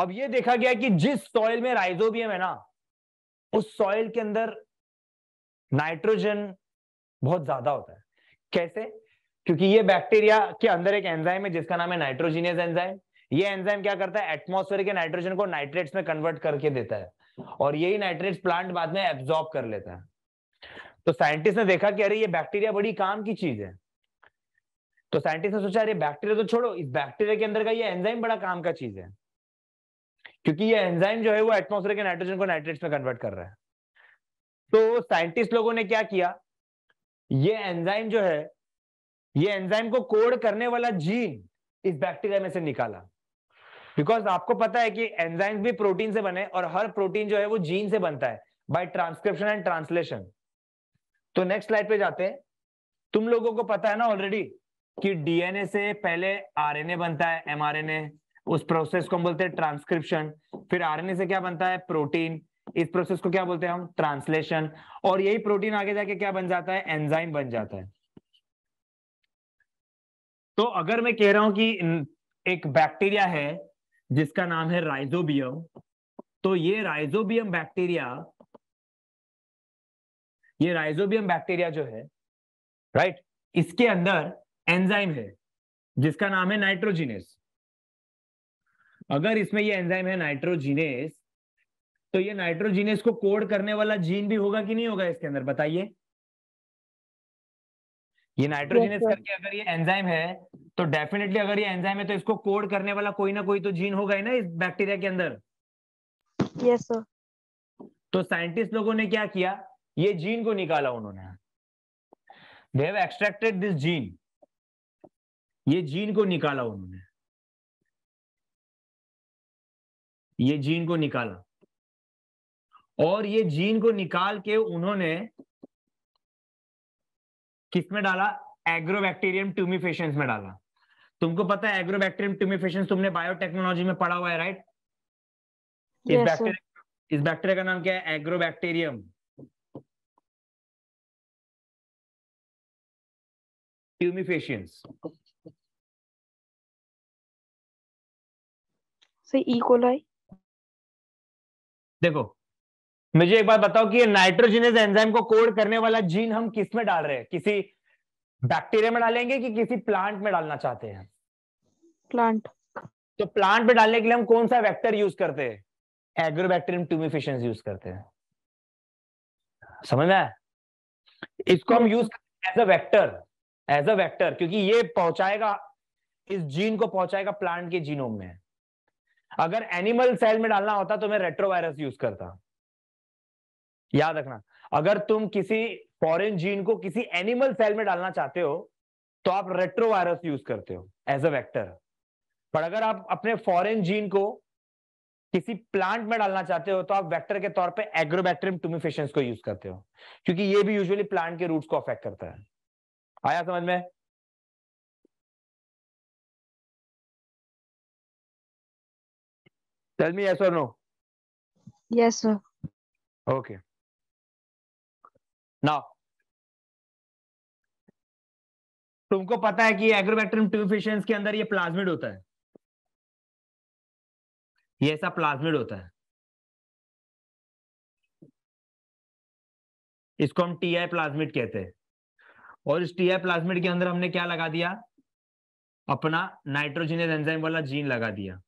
A: अब ये देखा गया कि जिस सॉइल में राइजोबियम है ना उस सॉइल के अंदर नाइट्रोजन बहुत ज्यादा होता है कैसे क्योंकि ये बैक्टीरिया के अंदर एक एंजाइम है जिसका नाम है नाइट्रोजीनियस एंजाइम ये एंजाइम क्या करता है एटमोसफेयर के नाइट्रोजन को नाइट्रेट्स में कन्वर्ट करके देता है और यही नाइट्रेट्स प्लांट बाद में एब्जॉर्ब कर लेता है तो साइंटिस्ट ने देखा कि अरे ये बैक्टीरिया बड़ी काम की चीज है तो साइंटिस्ट ने सोचा अरे बैक्टीरिया तो छोड़ो इस बैक्टीरिया के अंदर का ये एंजाइम बड़ा काम का चीज है क्योंकि ये एंजाइम जो है वो एटमोसफेयर के नाइट्रोजन को नाइट्रेट्स में कन्वर्ट कर रहा है तो साइंटिस्ट लोगों ने क्या किया ये एंजाइम जो है ये एंजाइम को कोड करने वाला जीन इस बैक्टीरिया में से निकाला बिकॉज आपको पता है कि एंजाइम्स भी प्रोटीन से बने और हर प्रोटीन जो है वो जीन से बनता है बाय ट्रांसक्रिप्शन एंड ट्रांसलेशन तो नेक्स्ट स्लाइड पे जाते हैं तुम लोगों को पता है ना ऑलरेडी कि डीएनए से पहले आरएनए बनता है एमआरएनए उस प्रोसेस को हम बोलते हैं ट्रांसक्रिप्शन फिर आरएनए से क्या बनता है प्रोटीन इस प्रोसेस को क्या बोलते हैं हम ट्रांसलेशन और यही प्रोटीन आगे जाके क्या बन जाता है एंजाइम बन जाता है तो अगर मैं कह रहा हूं कि एक बैक्टीरिया है जिसका नाम है राइजोबियम तो ये राइजोबियम बैक्टीरिया ये राइजोबियम बैक्टीरिया जो है राइट इसके अंदर एंजाइम है जिसका नाम है नाइट्रोजिनेस अगर इसमें ये एंजाइम है नाइट्रोजिनेस तो ये नाइट्रोजिनेस को कोड करने वाला जीन भी होगा कि नहीं होगा इसके अंदर बताइए ये नाइट्रोजन yes, करके अगर ये एंजाइम है तो डेफिनेटली अगर ये एंजाइम है तो इसको कोड करने वाला कोई ना कोई तो जीन होगा ही ना इस बैक्टीरिया के अंदर यस yes, sir. तो साइंटिस्ट लोगों ने क्या किया ये जीन को निकाला उन्होंने they have
B: extracted this gene ये जीन को निकाला उन्होंने ये जीन को निकाला और ये जीन को निकाल के उन्होंने किस में
A: डाला एग्रोबैक्टीरियम ट्यूमिफेशन में डाला तुमको पता है एग्रोबैक्टीरियम ट्यूमिफेशन तुमने
B: बायोटेक्नोलॉजी में पढ़ा हुआ है राइट इस बैक्टीरिया इस बैक्टीरिया का नाम क्या है एग्रोबैक्टीरियम ट्यूमिफेशियंस से ई कोलाई देखो
A: मुझे एक बात बताओ कि ये नाइट्रोजिनस एंजाइम को कोड करने वाला जीन हम किस में डाल रहे हैं किसी बैक्टीरिया में डालेंगे कि किसी प्लांट में डालना चाहते हैं प्लांट तो प्लांट में डालने के लिए हम कौन सा वेक्टर यूज करते हैं एग्रोबैक्टीरियम ट्यूमिफिशियंस यूज करते हैं समझ में इसको हम use as a vector as a vector क्योंकि ये पहुंचाएगा इस जीन को पहुंचाएगा प्लांट के जीनोम में अगर एनिमल सेल में डालना होता तो मैं रेट्रोवायरस यूज करता याद रखना अगर तुम किसी फॉरेन जीन को किसी एनिमल सेल में डालना चाहते हो तो आप रेट्रोवायरस यूज करते हो एज अ वेक्टर पर अगर आप अपने फॉरेन जीन को किसी प्लांट में डालना चाहते हो तो आप वेक्टर के तौर पे
B: एग्रोबैक्टेरियम टूमिफिशंस को यूज करते हो क्योंकि ये भी यूजुअली प्लांट के रूट्स को अफेक्ट करता है आया समझ में टेल मी यस और no yes sir okay now तुमको पता है कि एग्रोबैक्टेरियम ट्यूफिशंस के अंदर ये प्लाज्मिड होता है ये ऐसा प्लाज्मिड होता है इसको हम टी आई प्लाज्मिड कहते हैं और इस टी आई प्लाज्मिड के अंदर हमने क्या लगा दिया अपना नाइट्रोजनस एंजाइम वाला जीन लगा दिया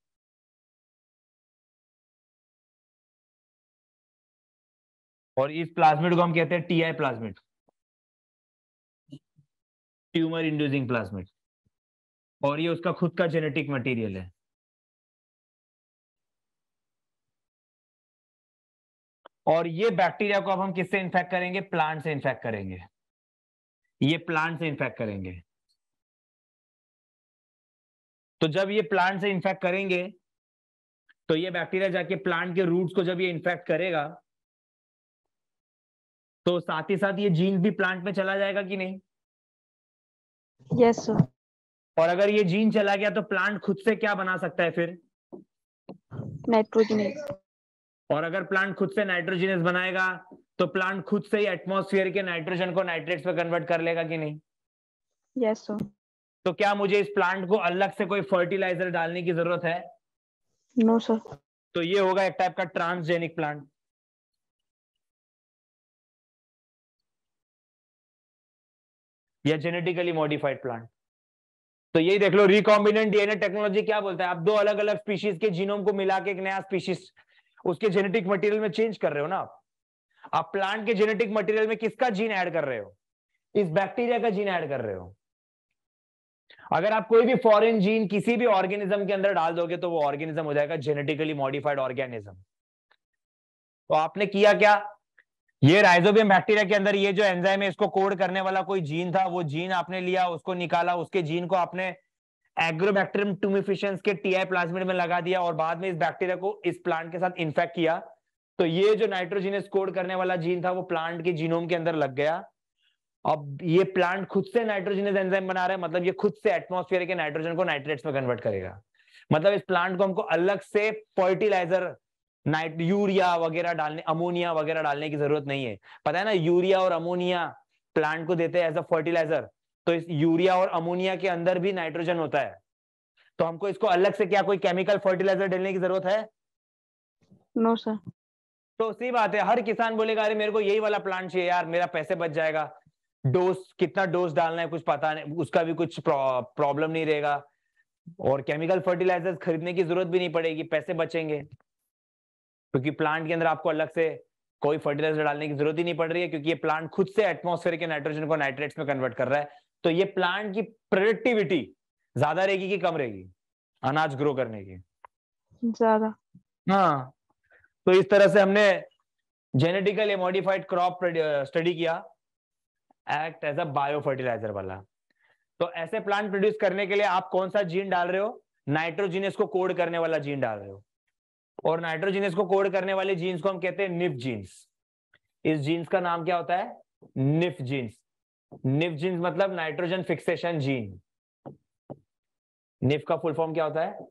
B: और इस प्लाज्मिड को हम कहते हैं T I plasmid tumour inducing plasmid और ये उसका खुद का जेनेटिक मटेरियल है और ये बैक्टीरिया को अब हम किससे इन्फेक्ट करेंगे प्लांट से इन्फेक्ट करेंगे ये प्लांट
A: से इन्फेक्ट करेंगे तो जब ये प्लांट से इन्फेक्ट करेंगे तो ये बैक्टीरिया जाके प्लांट के रूट्स को जब ये इन्फेक्ट करेगा तो साथ ही साथ ये जीन्स भी प्लांट में चला जाएगा कि नहीं यस yes, और अगर ये जीन चला गया तो प्लांट खुद से क्या बना सकता है फिर नाइट्रोजनस और अगर प्लांट खुद से नाइट्रोजिनस बनाएगा तो प्लांट खुद से ही एटमोस्फेयर के नाइट्रोजन को नाइट्रेट्स में कन्वर्ट कर लेगा कि नहीं यस yes, सर तो क्या मुझे इस प्लांट को अलग से कोई फर्टिलाइजर डालने की जरूरत
B: है नो no, सर तो ये होगा एक टाइप का ट्रांसजेनिक प्लांट या जेनेटिकली मॉडिफाइड प्लांट तो यही देख लो रिकॉम्बिनेंट डीएनए टेक्नोलॉजी क्या बोलता है आप दो
A: अलग अलग स्पीशीज के जीनोम को मिला के एक नया स्पीशीज उसके जेनेटिक मटेरियल में चेंज कर रहे हो ना आप आप प्लांट के जेनेटिक मटेरियल में किसका जीन ऐड कर रहे हो इस बैक्टीरिया का जीन ऐड कर रहे हो अगर आप कोई भी फॉरेन जीन किसी भी ऑर्गेनिज्म के अंदर डाल दोगे तो वो ऑर्गेनिज्म हो जाएगा जेनेटिकली मॉडिफाइड ऑर्गेनिज्म तो आपने किया क्या ये राइजोबियम बैक्टीरिया के अंदर ये जो एंजाइम है इसको कोड करने वाला कोई जीन था वो जीन आपने लिया उसको निकाला उसके जीन को आपने एग्रोबैक्टेरियम टूमिफिशंस के टीआई प्लाज्मिड में लगा दिया और बाद में इस बैक्टीरिया को इस प्लांट के साथ इन्फेक्ट किया तो ये जो नाइट्रोजिनस कोड करने वाला जीन था वो प्लांट के जीनोम के अंदर लग गया अब ये प्लांट खुद से नाइट्रोजिनस एंजाइम बना रहा है मतलब ये खुद से एटमोस्फेयर के नाइट्रोजन को नाइट्रेट्स में कन्वर्ट करेगा मतलब इस प्लांट को हमको अलग से फर्टिलाइजर नाइट यूरिया वगैरह डालने अमोनिया वगैरह डालने की जरूरत नहीं है पता है ना यूरिया और अमोनिया प्लांट को देते हैं एज अ फर्टिलाइजर तो इस यूरिया और अमोनिया के अंदर भी नाइट्रोजन होता है तो हमको इसको अलग से क्या कोई केमिकल फर्टिलाइजर डालने की जरूरत है नो no, सर तो सही बात है हर किसान बोलेगा अरे मेरे को यही वाला प्लांट चाहिए यार मेरा पैसे बच जाएगा डोज कितना डोज डालना है कुछ पता नहीं उसका भी कुछ प्रॉब्लम नहीं रहेगा और केमिकल फर्टिलाइजर्स खरीदने की जरूरत भी नहीं पड़ेगी पैसे बचेंगे क्योंकि प्लांट के अंदर आपको अलग से कोई फर्टिलाइजर डालने की जरूरत ही नहीं पड़ रही है क्योंकि ये प्लांट खुद से एटमोस्फेयर के नाइट्रोजन को नाइट्रेट्स में कन्वर्ट कर रहा है तो ये प्लांट की प्रोडक्टिविटी ज्यादा रहेगी कि कम रहेगी अनाज ग्रो करने की ज्यादा हाँ तो इस तरह से हमने जेनेटिकली मॉडिफाइड क्रॉप स्टडी किया act as a biofertiliser वाला तो ऐसे प्लांट प्रोड्यूस करने के लिए आप कौन सा जीन डाल रहे हो नाइट्रोजीनियस को कोड करने वाला जीन डाल रहे हो और नाइट्रोजीनियस को कोड करने वाले जीन्स को हम कहते हैं निफ जीन्स इस जीन्स का नाम क्या होता है निफ जीन्स निफ जीन्स मतलब
B: नाइट्रोजन फिक्सेशन जीन निफ का फुल फॉर्म क्या होता है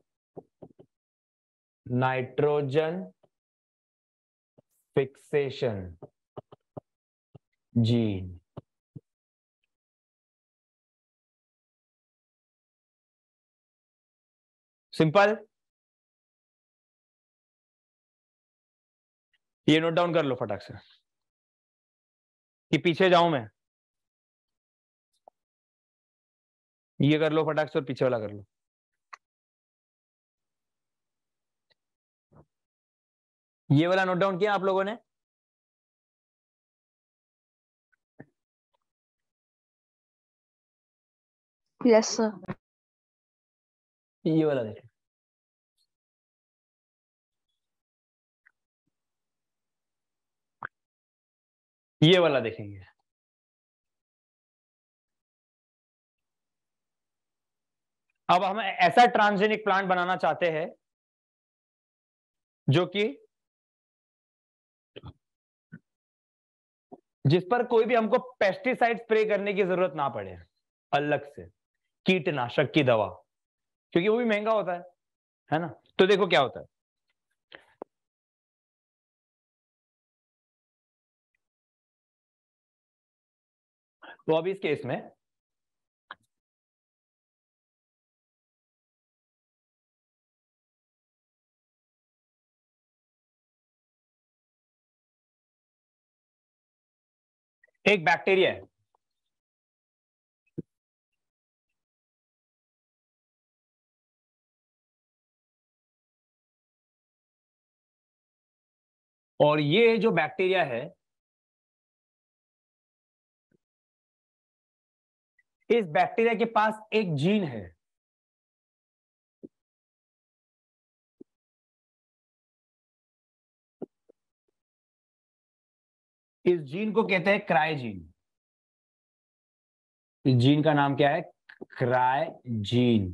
B: नाइट्रोजन फिक्सेशन जीन सिंपल ये नोट डाउन कर लो फटाक से कि पीछे जाऊं मैं ये कर लो फटाक से और पीछे वाला कर लो ये वाला नोट डाउन किया आप लोगों ने यस yes, सर ये वाला देख ये वाला देखेंगे अब हम ऐसा ट्रांसजेनिक प्लांट बनाना चाहते हैं जो कि जिस पर कोई भी हमको पेस्टिसाइड स्प्रे करने की जरूरत ना पड़े अलग से कीटनाशक की दवा क्योंकि वो भी महंगा होता है है ना तो देखो क्या होता है तो अब इस केस में एक बैक्टीरिया है और ये जो बैक्टीरिया है इस बैक्टीरिया के पास एक जीन है इस जीन को कहते हैं क्रायजीन इस जीन का नाम क्या है क्रायजीन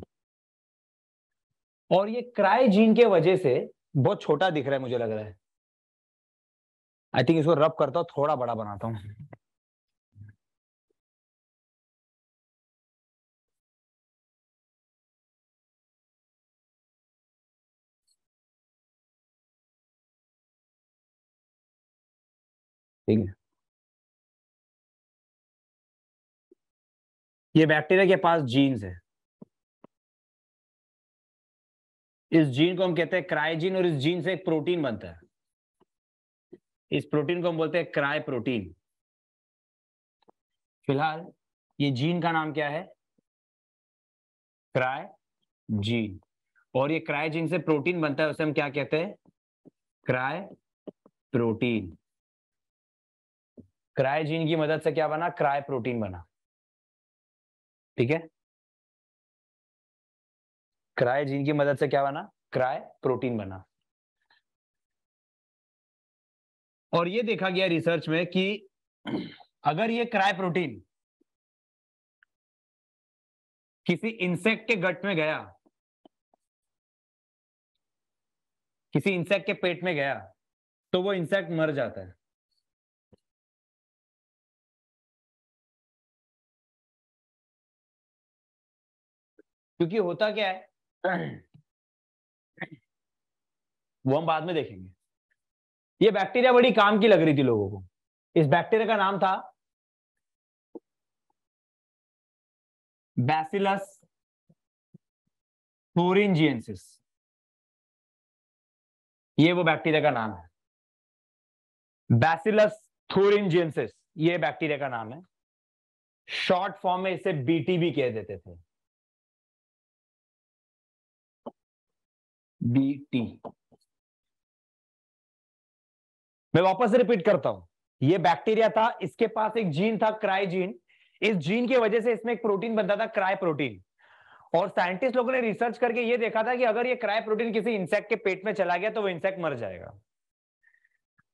B: और ये
A: क्रायजीन के वजह से बहुत छोटा दिख रहा है मुझे लग रहा है आई थिंक
B: इसको रब करता हूं थोड़ा बड़ा बनाता हूं ठीक है ये बैक्टीरिया के पास जीन्स है
A: इस जीन को हम कहते हैं क्राइजीन और इस जीन से एक प्रोटीन बनता है इस प्रोटीन को हम बोलते हैं क्राई प्रोटीन फिलहाल ये जीन का नाम क्या है क्राय जीन और ये क्राई जीन से प्रोटीन बनता है उसे हम क्या कहते हैं क्राय प्रोटीन
B: क्रायोजीन की मदद से क्या बना क्राय प्रोटीन बना ठीक है क्रायोजीन की मदद से क्या बना क्राय प्रोटीन बना और ये देखा गया रिसर्च में कि अगर ये क्राय प्रोटीन किसी इंसेक्ट के गट में गया किसी इंसेक्ट के पेट में गया तो वो इंसेक्ट मर जाता है क्योंकि होता क्या है वो हम बाद में देखेंगे ये बैक्टीरिया बड़ी काम की लग रही थी लोगों को इस बैक्टीरिया का नाम था बैसिलस फोरेंजियंसिस ये वो बैक्टीरिया का नाम है
A: बैसिलस थोरिंजियंसिस ये बैक्टीरिया का नाम है शॉर्ट फॉर्म में इसे
B: बीटी भी कह देते थे बी टी मैं वापस रिपीट
A: करता हूं ये बैक्टीरिया था इसके पास एक जीन था क्राई जीन इस जीन की वजह से इसमें एक प्रोटीन बनता था क्राई प्रोटीन और साइंटिस्ट लोगों ने रिसर्च करके ये देखा था कि अगर ये क्राई प्रोटीन किसी इंसेक्ट के पेट में चला गया तो वो इंसेक्ट मर जाएगा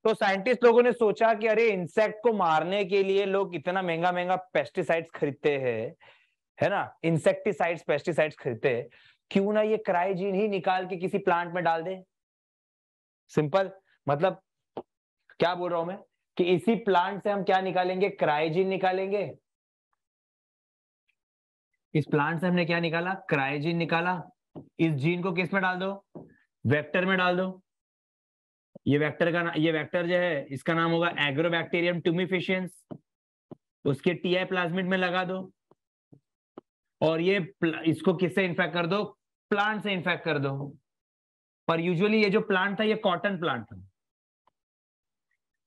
A: तो साइंटिस्ट लोगों ने सोचा कि अरे इंसेक्ट को मारने के लिए लोग इतना महंगा महंगा पेस्टिसाइड्स खरीदते हैं है ना इंसेक्टिसाइड्स पेस्टिसाइड्स खरीदते हैं क्यों ना ये क्राइजीन ही निकाल के किसी प्लांट में डाल दे सिंपल मतलब क्या बोल रहा हूं मैं कि इसी प्लांट से हम क्या निकालेंगे क्राइजीन निकालेंगे इस प्लांट से हमने क्या निकाला क्राइजीन निकाला इस जीन को किस में डाल दो वेक्टर में डाल दो ये वेक्टर का ये वेक्टर जो है इसका नाम होगा एग्रोबैक्टीरियम ट्यूमिफिशियंस उसके टीआई प्लाज्मिट में लगा दो और ये इसको किससे इन्फेक्ट कर दो प्लांट से इन्फेक्ट कर दो पर यूजुअली ये जो प्लांट था ये कॉटन प्लांट था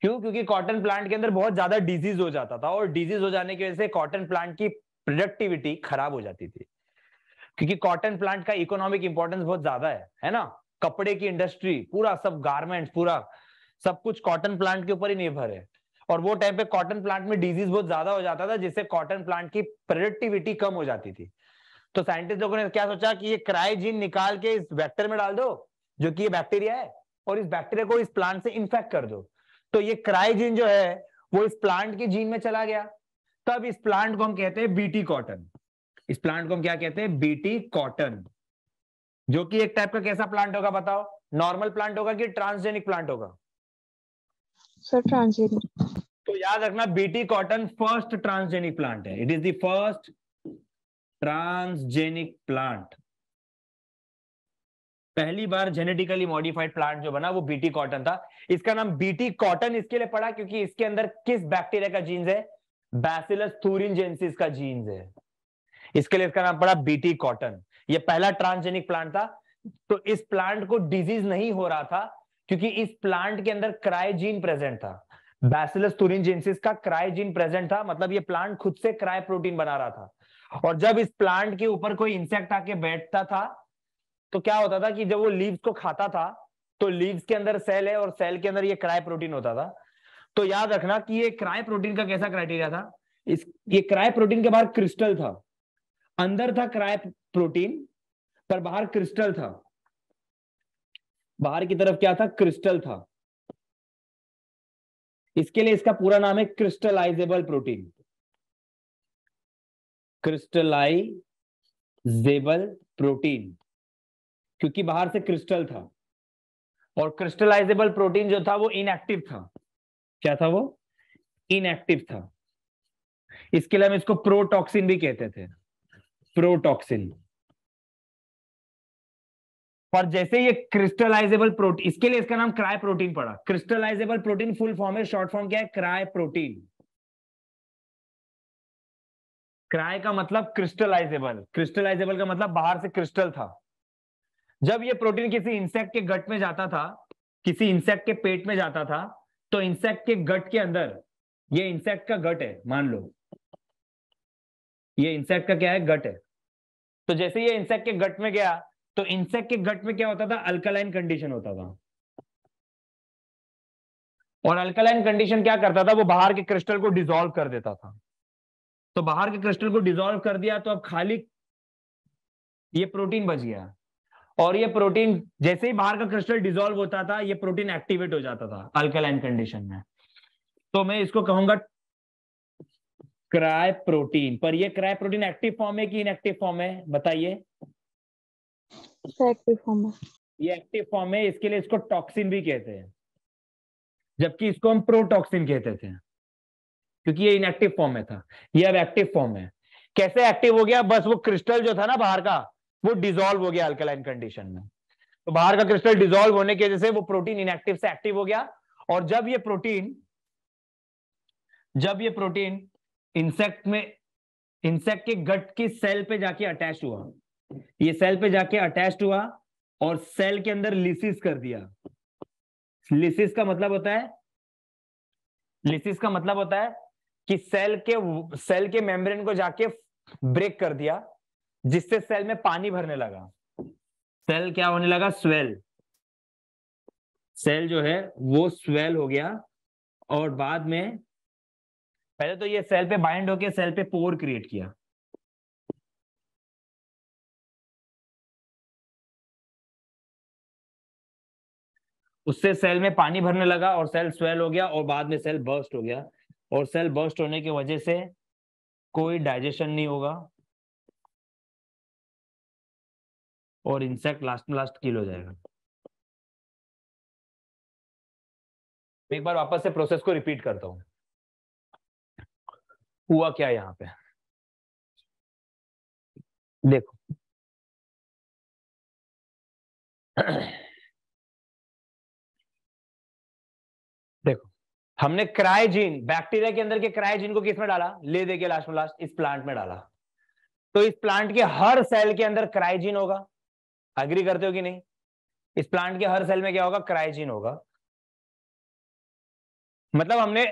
A: क्यों क्योंकि कॉटन प्लांट के अंदर बहुत ज्यादा डिजीज हो जाता था और डिजीज हो जाने की वजह से कॉटन प्लांट की प्रोडक्टिविटी खराब हो जाती थी क्योंकि कॉटन प्लांट का इकोनॉमिक इंपॉर्टेंस बहुत ज्यादा है है ना कपड़े की इंडस्ट्री पूरा सब गारमेंट्स पूरा सब कुछ कॉटन प्लांट के ऊपर ही निर्भर है और वो टाइम पे कॉटन प्लांट में डिजीज बहुत ज्यादा हो जाता था जिससे कॉटन प्लांट की प्रोडक्टिविटी कम हो जाती थी तो साइंटिस्ट लोगों ने क्या सोचा कि ये क्राइजीन निकाल के इस बैक्टेरिया में डाल दो जो कि ये बैक्टीरिया है और इस बैक्टीरिया को इस प्लांट से इन्फेक्ट कर दो तो ये क्राइजीन जो है वो इस प्लांट के जीन में चला गया तब इस प्लांट को हम कहते हैं बीटी कॉटन इस प्लांट को हम क्या कहते हैं बीटी कॉटन जो कि एक टाइप का कैसा प्लांट होगा बताओ नॉर्मल प्लांट होगा कि ट्रांसजेनिक प्लांट होगा सर ट्रांसजेनिक तो याद रखना BT cotton first transgenic plant है it is the first transgenic plant पहली बार जेनेटिकली मॉडिफाइड प्लांट जो बना वो बीटी कॉटन था इसका नाम बीटी कॉटन इसके लिए पड़ा क्योंकि इसके अंदर किस बैक्टीरिया का जीन्स है बैसिलस थूरिनजेंसिस का जीन्स है इसके लिए इसका नाम पड़ा बीटी कॉटन ये पहला ट्रांसजेनिक प्लांट था तो इस प्लांट को डिजीज नहीं हो रहा था क्योंकि इस प्लांट के अंदर क्राइजीन प्रेजेंट था बैसिलस तुरिनजेंसिस का क्राइजिन प्रेजेंट था मतलब ये प्लांट खुद से क्राई प्रोटीन बना रहा था और जब इस प्लांट के ऊपर कोई इंसेक्ट आके बैठता था तो क्या होता था कि जब वो लीव्स को खाता था तो लीव्स के अंदर सेल है और सेल के अंदर ये क्राई प्रोटीन होता था तो याद रखना कि ये क्राई प्रोटीन का कैसा क्राइटेरिया था इस ये क्राई प्रोटीन के बाहर क्रिस्टल था अंदर था क्राई प्रोटीन पर बाहर क्रिस्टल था बाहर की तरफ क्या था क्रिस्टल था इसके लिए इसका पूरा नाम है क्रिस्टलाइजेबल प्रोटीन क्रिस्टलाइजेबल प्रोटीन क्योंकि बाहर से क्रिस्टल था और क्रिस्टलाइजेबल प्रोटीन जो था वो इनएक्टिव था क्या था वो इनएक्टिव था इसके लिए हम इसको प्रोटॉक्सिन भी कहते थे प्रोटॉक्सिन और जैसे ये क्रिस्टलाइजेबल प्रोटीन इसके लिए इसका नाम क्राय प्रोटीन पड़ा क्रिस्टलाइजेबल प्रोटीन फुल फॉर्म है शॉर्ट फॉर्म क्या है क्राय प्रोटीन क्राय का मतलब क्रिस्टलाइजेबल क्रिस्टलाइजेबल का मतलब बाहर से क्रिस्टल था जब ये प्रोटीन किसी इंसेक्ट के गट में जाता था किसी इंसेक्ट के पेट में जाता था तो इंसेक्ट के गट के अंदर ये इंसेक्ट का गट है मान लो ये इंसेक्ट का क्या है गट है तो जैसे ये इंसेक्ट के गट में गया तो इंसेक्ट के गट में क्या होता था अल्कलाइन कंडीशन होता था और अल्कलाइन कंडीशन क्या करता था वो बाहर के क्रिस्टल को डिजोल्व कर देता था तो बाहर के क्रिस्टल को डिजोल्व कर दिया तो अब खाली ये प्रोटीन बच गया और ये प्रोटीन जैसे ही बाहर का क्रिस्टल डिजोल्व होता था ये प्रोटीन एक्टिवेट हो जाता था अल्कलाइन कंडीशन में तो मैं इसको कहूंगा क्राय प्रोटीन पर ये क्राय प्रोटीन एक्टिव फॉर्म है कि इनएक्टिव फॉर्म है बताइए
B: एक्टिव अच्छा, फॉर्म है
A: ये एक्टिव फॉर्म है इसके लिए इसको टॉक्सिन भी कहते हैं जबकि इसको हम प्रोटॉक्सिन कहते थे क्योंकि ये इनएक्टिव फॉर्म में था ये अब एक्टिव फॉर्म है कैसे एक्टिव हो गया बस वो क्रिस्टल जो था ना बाहर का वो डिजोल्व हो गया अल्कलाइन कंडीशन में तो बाहर का क्रिस्टल डिजोल्व होने की वजह से वो प्रोटीन इनएक्टिव से एक्टिव हो गया और जब ये प्रोटीन जब ये प्रोटीन इंसेक्ट में इंसेक्ट के गट की सेल पे जाके अटैच हुआ ये सेल पे जाके अटैच हुआ और सेल के अंदर लिसिस कर दिया लिसिस का मतलब होता है लिसिस का मतलब होता है कि सेल के सेल के मेम्ब्रेन को जाके ब्रेक कर दिया जिससे सेल में पानी भरने लगा सेल क्या होने लगा स्वेल सेल जो है वो स्वेल हो गया और
B: बाद में पहले तो ये सेल पे बाइंड होके सेल पे पोर क्रिएट किया उससे सेल में पानी भरने लगा और सेल स्वेल हो गया और बाद में सेल
A: बर्स्ट हो गया और सेल बर्स्ट होने की वजह से कोई डाइजेशन नहीं होगा
B: और इंसेक्ट लास्ट में लास्ट किल हो जाएगा एक बार वापस से प्रोसेस को रिपीट करता हूं हुआ क्या यहां पे देखो हमने
A: क्रायोजीन बैक्टीरिया के अंदर के क्रायोजीन को किसमें डाला ले दे के लास्ट में लास्ट इस प्लांट में डाला तो इस प्लांट के हर सेल के अंदर क्राइजीन होगा अग्री करते हो कि नहीं इस प्लांट के हर सेल में क्या होगा क्राइजीन होगा मतलब हमने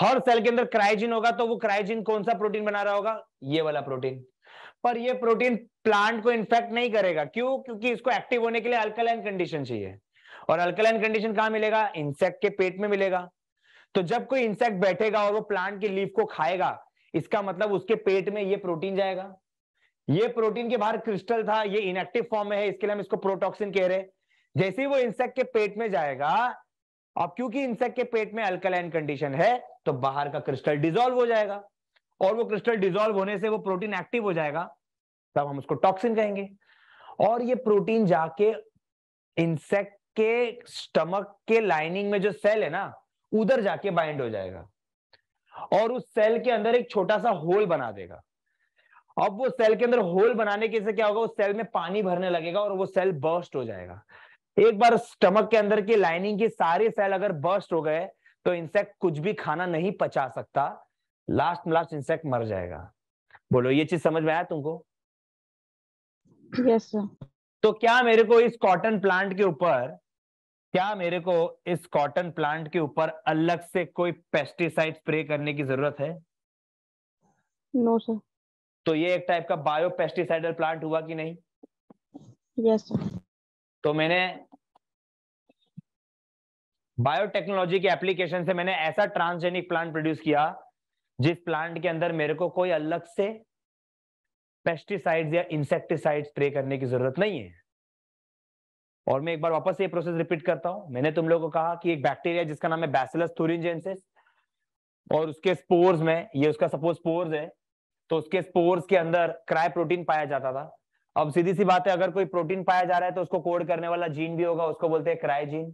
A: हर सेल के अंदर क्रायोजिन होगा तो वो क्राइजीन कौन सा प्रोटीन बना रहा होगा ये वाला प्रोटीन पर ये प्रोटीन प्लांट को इन्फेक्ट नहीं करेगा क्यों क्योंकि इसको एक्टिव होने के लिए अल्कलाइन कंडीशन चाहिए और अल्कलाइन कंडीशन कहा मिलेगा इंसेक्ट के पेट में मिलेगा तो जब कोई इंसेक्ट बैठेगा और वो प्लांट के लीफ को खाएगा इसका मतलब उसके पेट में ये प्रोटीन जाएगा ये प्रोटीन के बाहर क्रिस्टल था ये इनएक्टिव फॉर्म में है इसके लिए हम इसको प्रोटॉक्सिन कह रहे हैं जैसे ही वो इंसेक्ट के पेट में जाएगा अब क्योंकि इंसेक्ट के पेट में अल्कलाइन कंडीशन है तो बाहर का क्रिस्टल डिजोल्व हो जाएगा और वो क्रिस्टल डिजोल्व होने से वो प्रोटीन एक्टिव हो जाएगा तब हम उसको टॉक्सिन कहेंगे और ये प्रोटीन जाके इंसेक्ट के स्टमक के लाइनिंग में जो सेल है ना उधर जाके बाइंड हो जाएगा और उस सेल के अंदर एक छोटा सा होल बना देगा अब वो सेल के अंदर होल बनाने के से क्या होगा उस सेल में पानी भरने लगेगा और वो सेल बर्स्ट हो जाएगा एक बार स्टमक के अंदर की लाइनिंग के सारे सेल अगर बर्स्ट हो गए तो इंसेक्ट कुछ भी खाना नहीं पचा सकता लास्ट लास्ट इंसेक्ट मर जाएगा बोलो ये चीज समझ में आया तुमको यस yes, sir. तो क्या मेरे को इस कॉटन प्लांट के ऊपर क्या मेरे को इस कॉटन प्लांट के ऊपर अलग से कोई पेस्टिसाइड स्प्रे करने की जरूरत है नो no, सर तो ये एक टाइप का बायो पेस्टिसाइडल प्लांट हुआ कि नहीं यस yes, तो मैंने बायोटेक्नोलॉजी के एप्लीकेशन से मैंने ऐसा ट्रांसजेनिक प्लांट प्रोड्यूस किया जिस प्लांट के अंदर मेरे को कोई अलग से पेस्टिसाइड्स या इंसेक्टिसाइड स्प्रे करने की जरूरत नहीं है और मैं एक बार वापस ये प्रोसेस रिपीट करता हूं मैंने तुम लोगों को कहा कि एक बैक्टीरिया जिसका नाम है बैसिलस थुरिनजेंसिस और उसके स्पोर्स में ये उसका सपोज स्पोर्स है तो उसके स्पोर्स के अंदर क्राय प्रोटीन पाया जाता था अब सीधी सी बात है अगर कोई प्रोटीन पाया जा रहा है तो उसको कोड करने वाला जीन भी होगा उसको बोलते हैं क्राय जीन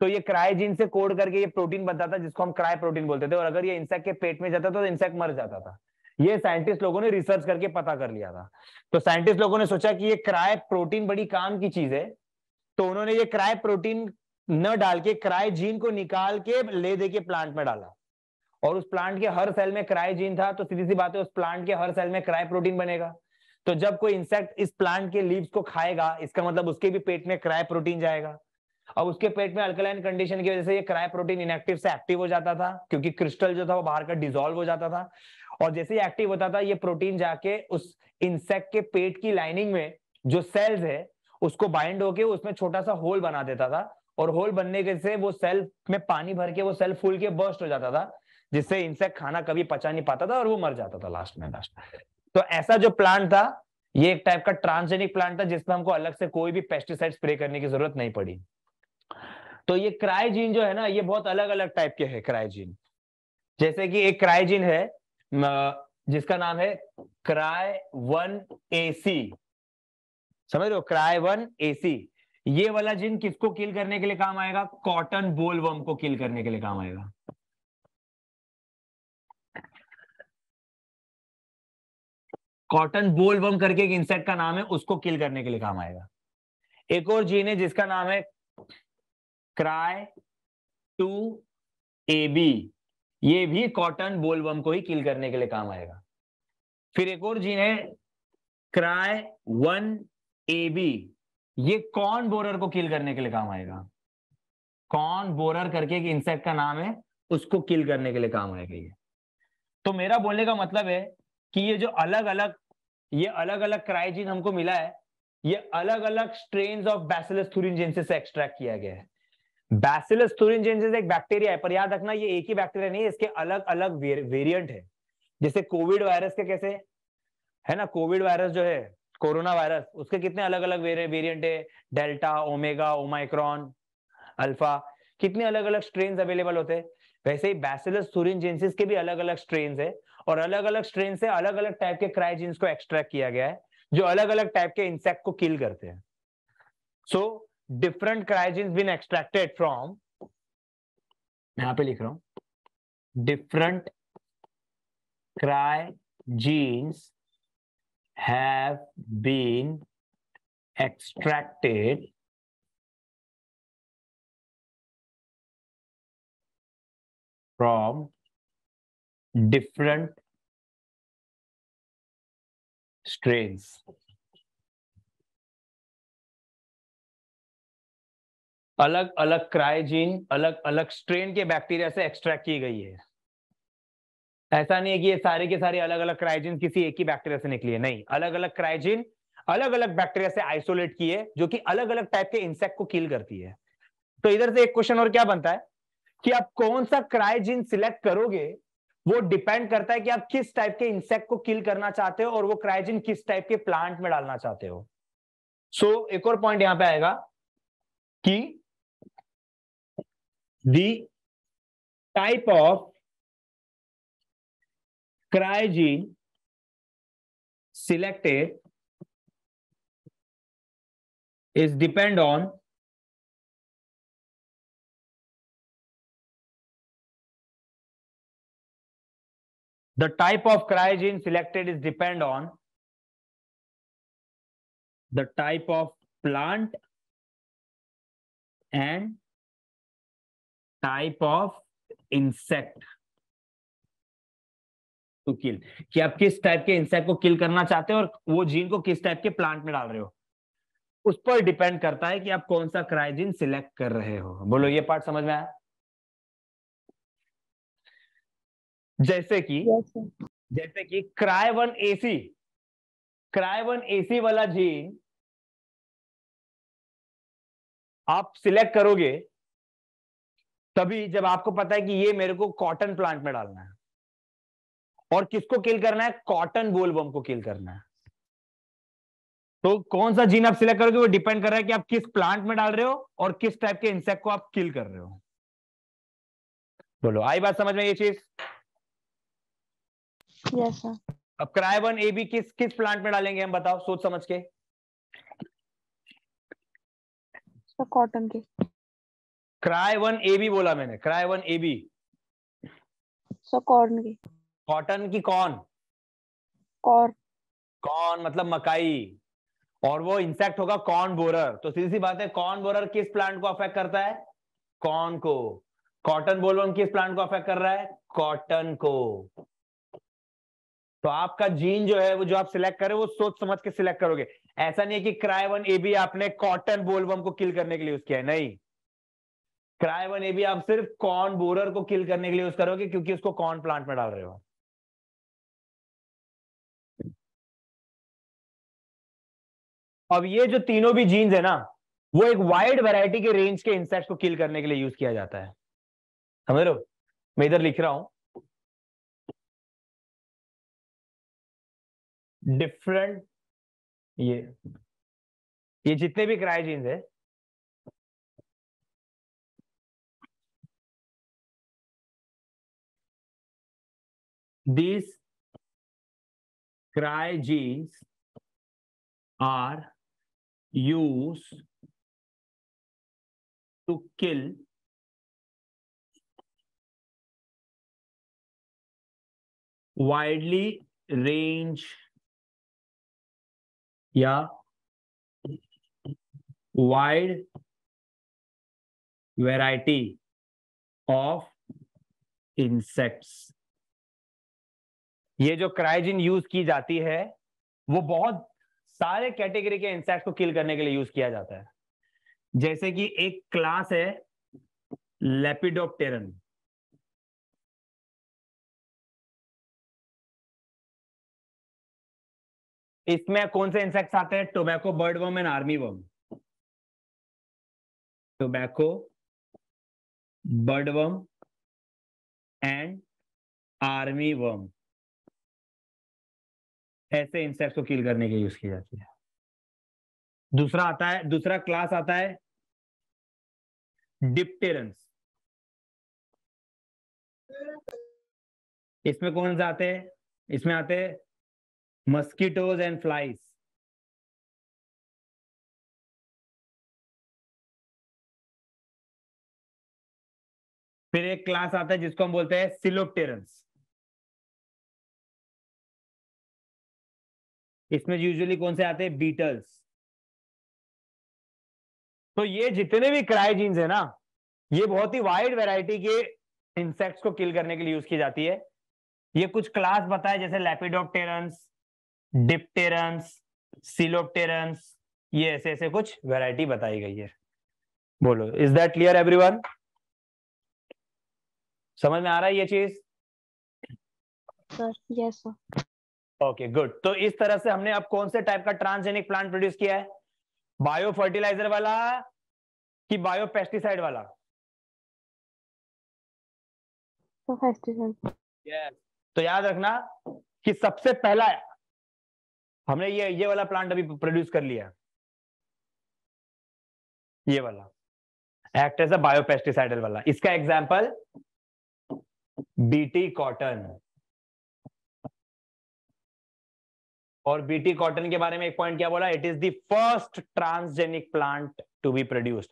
A: तो ये क्राय जीन से कोड करके ये प्रोटीन बनता था जिसको हम क्राय प्रोटीन बोलते थे और अगर ये इंसेक्ट के पेट में जाता था तो इंसेक्ट मर जाता था ये साइंटिस्ट लोगों ने रिसर्च करके पता कर लिया था तो साइंटिस्ट लोगों ने सोचा कि ये क्राय प्रोटीन बड़ी काम की चीज है तो उन्होंने ये क्राय प्रोटीन न डाल के क्राय जीन को निकाल के ले दे के प्लांट में डाला और उस प्लांट के हर सेल में क्राय जीन था तो सीधी सी बात है उस प्लांट के हर सेल में क्राय प्रोटीन बनेगा तो जब कोई इंसेक्ट इस प्लांट के लीव्स को खाएगा इसका मतलब उसके भी पेट में क्राय प्रोटीन जाएगा अब उसके पेट में अल्कलाइन कंडीशन की वजह से ये क्राय प्रोटीन इनएक्टिव से एक्टिव हो जाता था क्योंकि क्रिस्टल जो था वो बाहर का डिजोल्व हो जाता था और जैसे ही एक्टिव होता था ये प्रोटीन जाके उस इंसेक्ट के पेट की लाइनिंग में जो सेल्स है उसको बाइंड होके उसमें छोटा सा होल बना देता था और होल बनने के से वो सेल में पानी भर के वो सेल फूल के बर्स्ट हो जाता था जिससे इंसेक्ट खाना कभी पचा नहीं पाता था और वो मर जाता था लास्ट में लास्ट तो ऐसा जो प्लांट था ये एक टाइप का ट्रांसजेनिक प्लांट था जिसमें हमको अलग से कोई भी पेस्टिसाइड स्प्रे करने की जरूरत नहीं पड़ी तो ये क्राइजीन जो है ना ये बहुत अलग अलग टाइप के है क्राइजीन जैसे कि एक क्राइजीन है जिसका नाम है क्राई वन ए सी समझ लो क्राय वन एसी ये वाला जिन किसको किल करने के लिए काम आएगा कॉटन बोल को
B: किल करने के लिए काम आएगा कॉटन बोल करके एक इंसेक्ट का नाम है उसको किल करने के लिए काम
A: आएगा एक और जीन है जिसका नाम है क्राय टू ए बी ये भी कॉटन बोलबम को ही किल करने के लिए काम आएगा फिर एक और जीन है क्राय वन ए बी ये कौन बोरर को किल करने के लिए काम आएगा कौन बोरर करके एक इंसेक्ट का नाम है उसको किल करने के लिए काम आएगा ये तो मेरा बोलने का मतलब है कि ये जो अलग अलग ये अलग अलग क्राइजिन हमको मिला है ये अलग अलग स्ट्रेन ऑफ बैसिलस जेंसिस से एक्सट्रैक्ट किया गया है बैसिलस जेंसिस एक बैक्टीरिया है पर याद रखना ये एक ही बैक्टीरिया नहीं है इसके अलग अलग वेरियंट है जैसे कोविड वायरस के कैसे है ना कोविड वायरस जो है कोरोना वायरस उसके कितने अलग अलग वेरिएंट है डेल्टा ओमेगा ओमाइक्रॉन अल्फा कितने अलग अलग स्ट्रेन अवेलेबल होते हैं वैसे ही सूरिन जेंसिस के भी अलग अलग स्ट्रेन है और अलग अलग स्ट्रेन से अलग अलग टाइप के क्राइजीन को एक्सट्रैक्ट किया गया है जो अलग अलग टाइप के इंसेक्ट को किल करते हैं so different cry gene been extracted from यहां पे लिख रहा हूं different
B: cry genes have been extracted from different strains. अलग अलग क्राइजीन अलग अलग
A: स्ट्रेन के बैक्टीरिया से एक्सट्रैक्ट की गई है ऐसा नहीं है कि ये सारे के सारे अलग अलग क्राइजिन किसी एक ही बैक्टीरिया से निकली है नहीं अलग अलग क्राइजिन अलग अलग बैक्टीरिया से आइसोलेट किए जो कि अलग अलग टाइप के इंसेक्ट को किल करती है तो इधर से एक क्वेश्चन और क्या बनता है कि आप कौन सा क्राइजिन सिलेक्ट करोगे वो डिपेंड करता है कि आप किस टाइप के इंसेक्ट को किल करना चाहते हो और वो क्राइजिन किस टाइप के प्लांट में डालना चाहते हो सो
B: so, एक और पॉइंट यहां पे आएगा कि the type of CryG selected is depend on the type of cryogene selected is depend on the type of plant and type of insect to kill
A: कि आप किस टाइप के इंसेक्ट को किल करना चाहते हो और वो जीन को किस टाइप के प्लांट में डाल रहे हो उस पर डिपेंड करता है कि आप कौन सा क्राइजिन सिलेक्ट कर रहे हो बोलो ये पार्ट समझ में आया जैसे कि जैसे
B: कि cry one AC cry one AC वाला जीन आप सिलेक्ट करोगे
A: तभी जब आपको पता है कि ये मेरे को कॉटन प्लांट में डालना है और किसको किल करना है कॉटन बोलबम को किल करना है तो कौन सा जीन आप सिलेक्ट करोगे वो डिपेंड कर रहा है कि आप किस प्लांट में डाल रहे हो और किस टाइप के इंसेक्ट को आप किल कर रहे हो बोलो आई बात समझ में ये चीज यस अब क्रायबन ए बी किस किस प्लांट में डालेंगे हम बताओ सोच समझ के कॉटन के क्राई वन ए बी बोला मैंने cry one A B cotton के कॉटन की कौन कौन कौन मतलब मकाई और वो इंसेक्ट होगा कॉर्न बोरर तो सीधी सी बात है कॉर्न बोरर किस प्लांट को अफेक्ट करता है कॉर्न को कॉटन बोलबम किस प्लांट को अफेक्ट कर रहा है कॉटन को तो आपका जीन जो है वो जो आप सिलेक्ट करें वो सोच समझ के सिलेक्ट करोगे ऐसा नहीं है कि वन ए भी आपने कॉटन बोलबम को किल करने के लिए यूज किया है नहीं वन ए भी आप सिर्फ
B: कॉर्न बोरर को किल करने के लिए यूज करोगे क्योंकि उसको कॉर्न प्लांट में डाल रहे हो अब ये जो तीनों भी जीन्स है ना वो एक वाइड वैरायटी के रेंज के इंसेक्ट को किल करने के लिए यूज किया जाता है समझ लो मैं इधर लिख रहा हूं डिफरेंट ये ये जितने भी क्राई जीन्स है these cryogens are use to kill widely range या wide variety of insects ये जो
A: क्राइजिन यूज की जाती है वो बहुत सारे कैटेगरी के इंसेक्ट को किल करने के लिए
B: यूज किया जाता है जैसे कि एक क्लास है लेपिडोप्टेरन इसमें कौन से इंसेक्ट्स आते हैं tobacco bird worm and army worm tobacco bird worm and army worm ऐसे इंसेप्ट को किल करने के यूज की जाती है दूसरा आता है दूसरा क्लास आता है डिप्टेरेंस इसमें कौन से आते हैं इसमें आते हैं मस्कीटोज एंड फ्लाइज फिर एक क्लास आता है जिसको हम बोलते हैं सिलोप्टेरेंस इसमें यूजुअली कौन से आते हैं बीटल्स तो ये जितने भी क्राइजीन्स है ना ये बहुत ही वाइड वैरायटी
A: के इंसेक्ट्स को किल करने के लिए यूज की जाती है ये कुछ क्लास बताए जैसे लेपिडोप्टेरन्स डिप्टेरन्स सिलोप्टेरन्स ये ऐसे ऐसे कुछ वैरायटी बताई गई है बोलो इज दैट क्लियर एवरी समझ में आ रहा है ये चीज
B: sir yes
A: sir okay good तो इस तरह से हमने अब कौन से टाइप का ट्रांसजेनिक प्लांट प्रोड्यूस किया है
B: बायो फर्टिलाइजर वाला कि बायो पेस्टिसाइड वाला तो, तो याद रखना कि
A: सबसे पहला हमने ये ये वाला प्लांट अभी प्रोड्यूस कर लिया ये वाला एक्ट एज अ पेस्टिसाइडल वाला इसका एग्जाम्पल बीटी कॉटन और बीटी कॉटन के बारे में एक पॉइंट क्या बोला it is the first transgenic plant to be produced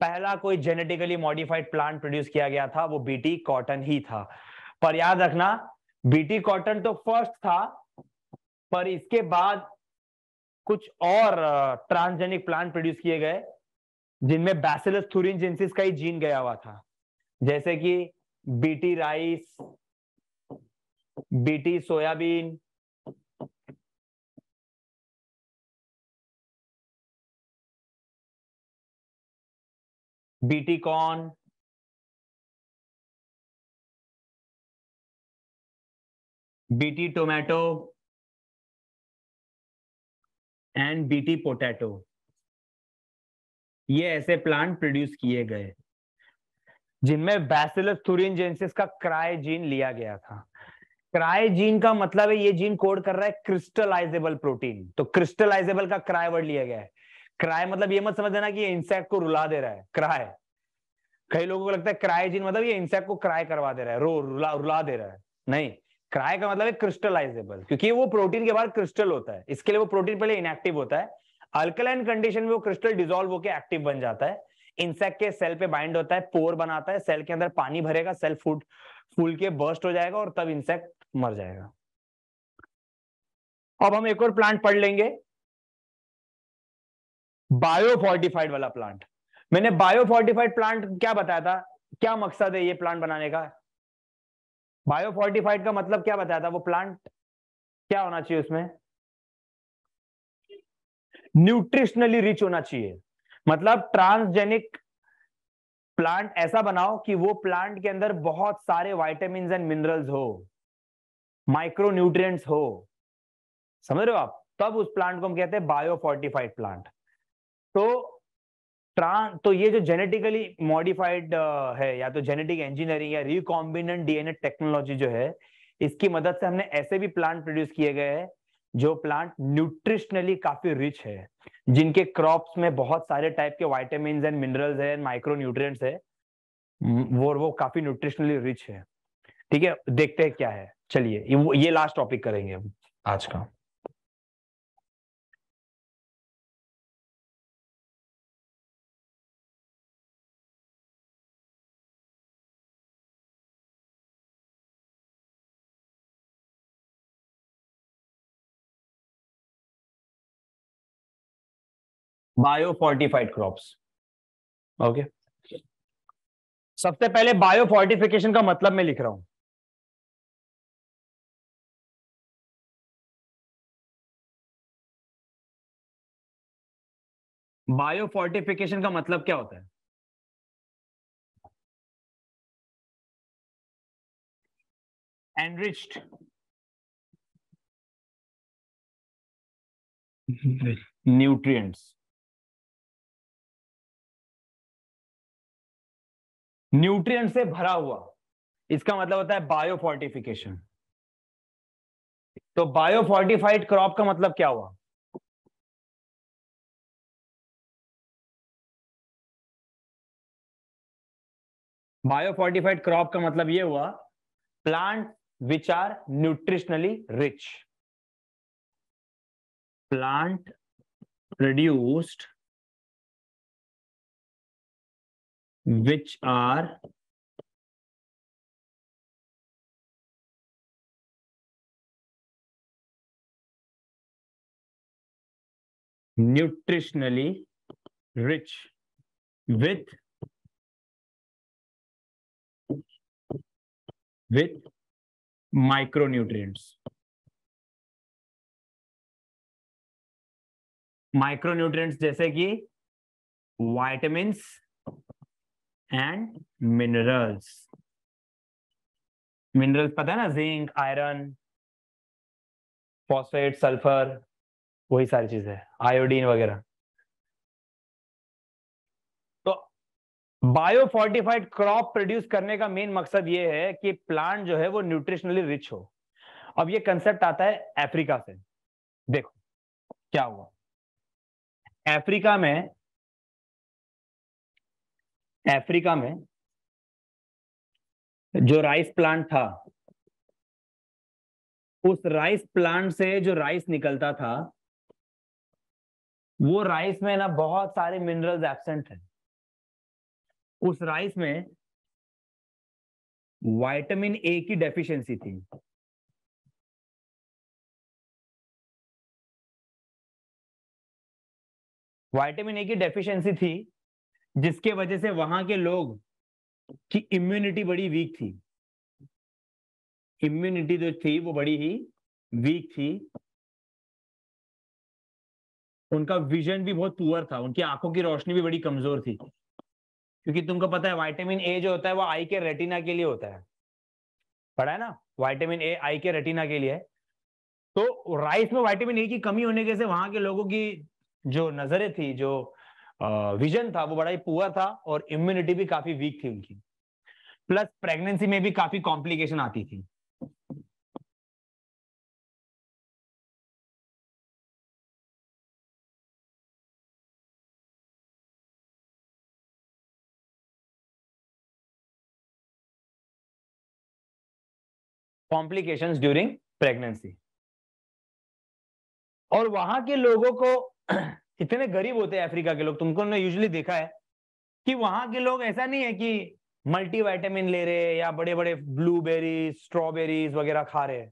A: पहला कोई जेनेटिकली मॉडिफाइड प्लांट प्रोड्यूस किया गया था वो बीटी कॉटन ही था पर याद रखना बीटी कॉटन तो फर्स्ट था पर इसके बाद कुछ और ट्रांसजेनिक प्लांट प्रोड्यूस किए गए जिनमें बैसिलस थुरिनजेंसिस का ही जीन गया हुआ था
B: जैसे कि BT rice BT soybean BT corn BT tomato and BT potato ये ऐसे प्लांट प्रोड्यूस किए गए जिनमें
A: बैसिलस जेंसिस का क्राय जीन लिया गया था क्राय जीन का मतलब है ये जीन कोड कर रहा है क्रिस्टलाइजेबल प्रोटीन तो क्रिस्टलाइजेबल का क्राय वर्ड लिया गया है क्राय मतलब ये मत समझ देना कि ये इंसेक्ट को रुला दे रहा है क्राय कई लोगों को लगता है जिन मतलब ये इंसेक्ट को क्राय करवा दे रहा है रो रुला रुला दे रहा है नहीं क्राय का मतलब है क्रिस्टलाइजेबल क्योंकि वो प्रोटीन के बाहर क्रिस्टल होता है इसके लिए वो प्रोटीन पहले इनएक्टिव होता है अल्कलाइन कंडीशन में वो क्रिस्टल डिजोल्व होकर एक्टिव बन जाता है इंसेक्ट के सेल पे बाइंड होता है पोर बनाता है सेल के अंदर पानी भरेगा सेल फूट फूल के बर्स्ट हो जाएगा और तब इंसेक्ट मर जाएगा अब हम एक और प्लांट पढ़ लेंगे बायोफोर्टिफाइड वाला प्लांट मैंने बायोफोर्टिफाइड प्लांट क्या बताया था क्या मकसद है ये प्लांट बनाने का बायोफोर्टिफाइड का मतलब क्या बताया था वो प्लांट क्या होना चाहिए उसमें
B: न्यूट्रिशनली रिच
A: होना चाहिए मतलब ट्रांसजेनिक प्लांट ऐसा बनाओ कि वो प्लांट के अंदर बहुत सारे वाइटामिन एंड मिनरल्स हो माइक्रोन्यूट्रिय हो समझ रहे हो आप तब उस प्लांट को हम कहते हैं बायोफोर्टिफाइड प्लांट तो ट्रांस तो ये जो जेनेटिकली मॉडिफाइड uh, है या तो जेनेटिक इंजीनियरिंग या रिकॉम्बिनेंट डीएनए टेक्नोलॉजी जो है इसकी मदद से हमने ऐसे भी प्लांट प्रोड्यूस किए गए हैं जो प्लांट न्यूट्रिशनली काफी रिच है जिनके क्रॉप्स में बहुत सारे टाइप के वाइटामिन एंड मिनरल्स है माइक्रो न्यूट्रिय है वो वो काफी न्यूट्रिशनली रिच है ठीक है देखते हैं क्या है चलिए ये, ये लास्ट टॉपिक करेंगे
B: हम आज का बायोफोर्टिफाइड क्रॉप्स ओके सबसे पहले बायोफोर्टिफिकेशन का मतलब मैं लिख रहा हूं बायोफोर्टिफिकेशन का मतलब क्या होता है एनरिच्ड न्यूट्रिएंट्स न्यूट्रिएंट से भरा हुआ इसका मतलब होता है बायोफोर्टिफिकेशन तो बायोफोर्टिफाइड क्रॉप का मतलब क्या हुआ बायोफोर्टिफाइड क्रॉप का मतलब यह हुआ plant which are nutritionally rich plant produced which are nutritionally rich with with micronutrients micronutrients जैसे कि वाइटामस एंड मिनरल्स
A: मिनरल्स पता है ना जिंक आयरन फॉस्फेट सल्फर
B: वही सारी चीजें
A: आयोडीन वगैरह तो बायोफोर्टिफाइड क्रॉप प्रोड्यूस करने का मेन मकसद ये है कि प्लांट जो है वो न्यूट्रिशनली रिच हो अब ये कंसेप्ट आता
B: है अफ्रीका से देखो क्या हुआ अफ्रीका में अफ्रीका में जो राइस प्लांट था उस राइस
A: प्लांट से जो राइस निकलता था वो राइस में ना
B: बहुत सारे मिनरल्स एब्सेंट है उस राइस में वाइटामिन ए की डेफिशिएंसी थी वाइटामिन ए की डेफिशिएंसी थी जिसके वजह से वहां के लोग की इम्यूनिटी
A: बड़ी वीक थी इम्यूनिटी जो थी वो बड़ी ही वीक थी उनका विजन भी बहुत पुअर था उनकी आंखों की रोशनी भी बड़ी कमजोर थी क्योंकि तुमको पता है वाइटामिन ए जो होता है वो आई के रेटिना के लिए होता है पढ़ा है ना वाइटामिन ए आई के रेटिना के लिए है तो राइस में वाइटामिन ए की कमी होने के से वहां के लोगों की जो नजरें थी जो विजन था वो बड़ा ही पुअर था और इम्यूनिटी भी काफी वीक थी उनकी
B: प्लस प्रेगनेंसी में भी काफी कॉम्प्लिकेशन आती थी कॉम्प्लिकेशन ड्यूरिंग प्रेगनेंसी और वहां के लोगों को इतने गरीब होते हैं अफ्रीका
A: के लोग तुमको यूजली देखा है कि वहां के लोग ऐसा नहीं है कि मल्टीवाइटामिन ले रहे हैं या बड़े बड़े ब्लूबेरी स्ट्रॉबेरीज वगैरह खा रहे हैं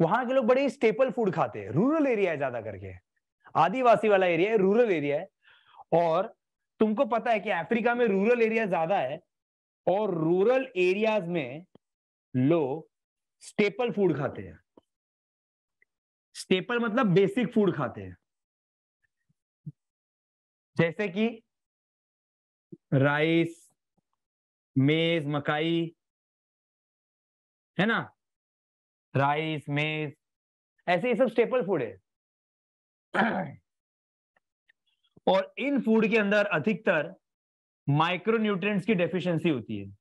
A: वहां के लोग बड़े स्टेपल फूड खाते हैं रूरल एरिया है ज्यादा करके आदिवासी वाला एरिया है रूरल एरिया है और तुमको पता है कि अफ्रीका में रूरल एरिया ज्यादा है और रूरल एरियाज में लोग स्टेपल फूड खाते हैं
B: स्टेपल मतलब बेसिक फूड खाते हैं जैसे कि राइस मेज मकाई है ना राइस मेज ऐसे ये सब स्टेपल फूड है और इन फूड के अंदर अधिकतर माइक्रोन्यूट्रिएंट्स की डेफिशिएंसी होती है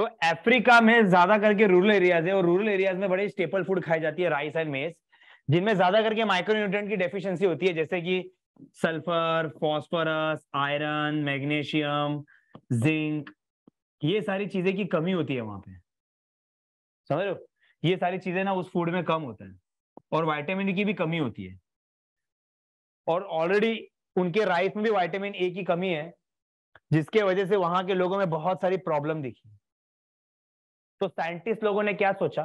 B: तो अफ्रीका में ज्यादा करके रूरल एरियाज है और रूरल एरियाज में बड़े
A: स्टेपल फूड खाई जाती है राइस एंड मेज जिनमें ज्यादा करके माइक्रोन्यूट्रेंट की डेफिशिएंसी होती है जैसे कि sulphur phosphorus iron magnesium zinc ये सारी चीजें की कमी होती है वहां पे समझ लो ये सारी चीजें ना उस फूड में कम होता है और वाइटामिन e की भी कमी होती है और ऑलरेडी उनके राइस में भी वाइटामिन ए की कमी है जिसके वजह से वहां के लोगों में बहुत सारी प्रॉब्लम दिखी तो साइंटिस्ट लोगों ने क्या सोचा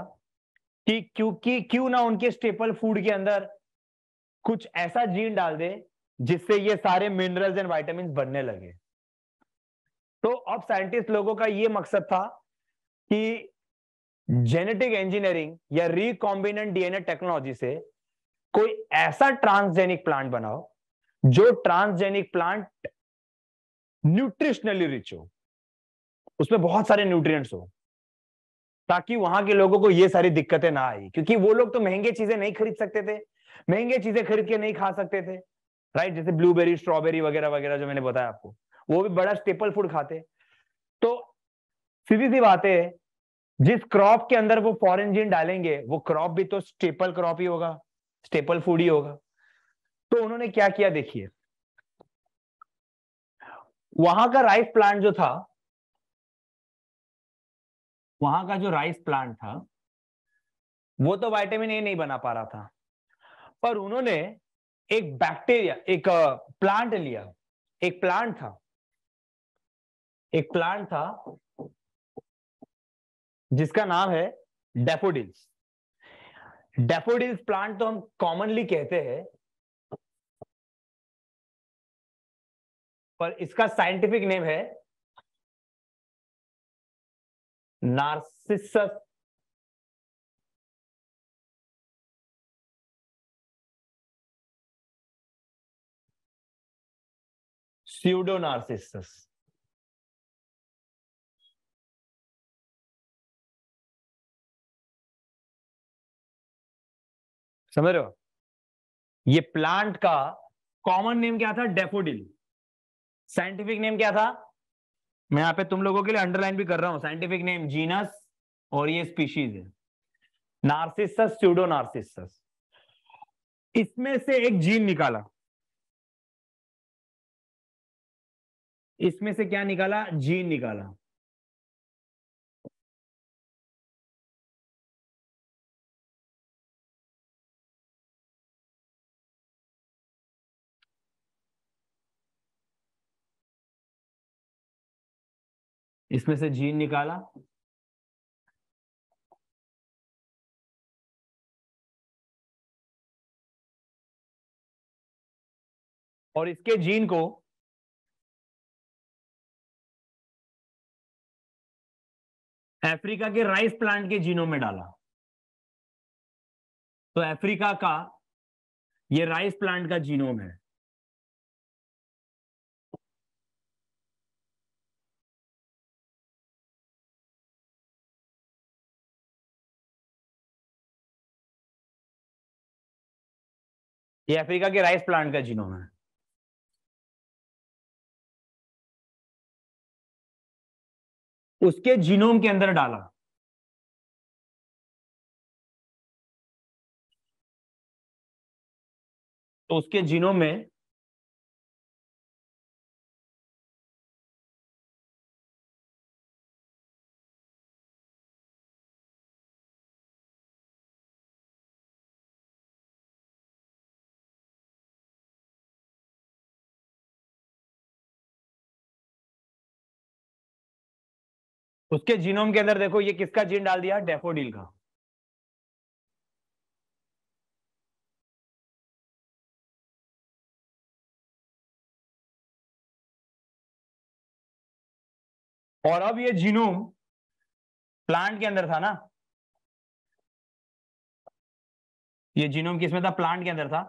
A: कि क्योंकि क्यों ना उनके स्टेपल फूड के अंदर कुछ ऐसा जीन डाल दे जिससे ये सारे मिनरल्स एंड वाइटामिन बनने लगे तो अब साइंटिस्ट लोगों का ये मकसद था कि जेनेटिक इंजीनियरिंग या रिकॉम्बिनेंट डीएनए टेक्नोलॉजी से कोई ऐसा ट्रांसजेनिक प्लांट बनाओ जो ट्रांसजेनिक प्लांट न्यूट्रिशनली रिच हो उसमें बहुत सारे न्यूट्रिएंट्स हो ताकि वहां के लोगों को ये सारी दिक्कतें ना आई क्योंकि वो लोग तो महंगे चीजें नहीं खरीद सकते थे महंगे चीजें खरीद के नहीं खा सकते थे राइट जैसे ब्लूबेरी स्ट्रॉबेरी वगैरह वगैरह जो मैंने बताया आपको वो भी बड़ा स्टेपल फूड खाते तो सीधी सी बात है जिस क्रॉप के अंदर वो फॉरेन जीन डालेंगे वो क्रॉप भी तो स्टेपल क्रॉप ही होगा स्टेपल फूड ही होगा तो उन्होंने क्या किया
B: देखिए वहां का राइस प्लांट जो था वहां का जो राइस प्लांट था
A: वो तो वाइटामिन ए नहीं बना पा रहा था पर उन्होंने एक बैक्टीरिया एक प्लांट लिया एक प्लांट था एक प्लांट था जिसका नाम है डेफोडिल्स
B: डेफोडिल्स प्लांट तो हम कॉमनली कहते हैं पर इसका साइंटिफिक नेम है नार्सिसस नार्सिसस समझ रहे हो ये प्लांट का कॉमन नेम क्या था डेफोडिल साइंटिफिक नेम क्या था मैं यहाँ पे तुम
A: लोगों के लिए अंडरलाइन भी कर रहा हूँ साइंटिफिक नेम जीनस और ये स्पीशीज है नार्सिसस स्यूडो नार्सिसस इसमें से एक जीन निकाला
B: इसमें से क्या निकाला जीन निकाला इसमें से जीन निकाला और इसके जीन को अफ्रीका के राइस प्लांट के जीनों में डाला तो अफ्रीका का ये राइस प्लांट का जीनोम है ये अफ्रीका के राइस प्लांट का जीनोम है उसके जीनोम के अंदर डाला तो उसके जीनोम में उसके जीनोम के अंदर देखो ये किसका जीन डाल दिया डेफोडिल का और अब ये जीनोम प्लांट के अंदर था ना ये जीनोम किसमें था प्लांट के अंदर था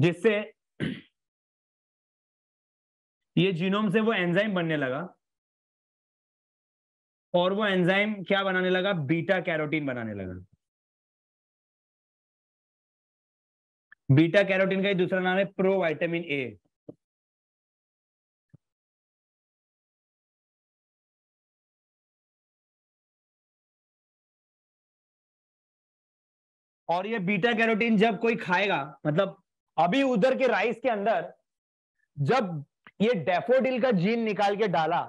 B: जिससे ये जीनोम से वो एंजाइम बनने लगा और वो एंजाइम क्या बनाने लगा बीटा कैरोटीन बनाने लगा बीटा कैरोटीन का ही दूसरा नाम है प्रो वाइटामिन ए और ये बीटा कैरोटीन जब कोई खाएगा मतलब अभी उधर के राइस के अंदर
A: जब ये डेफोडिल का जीन निकाल के डाला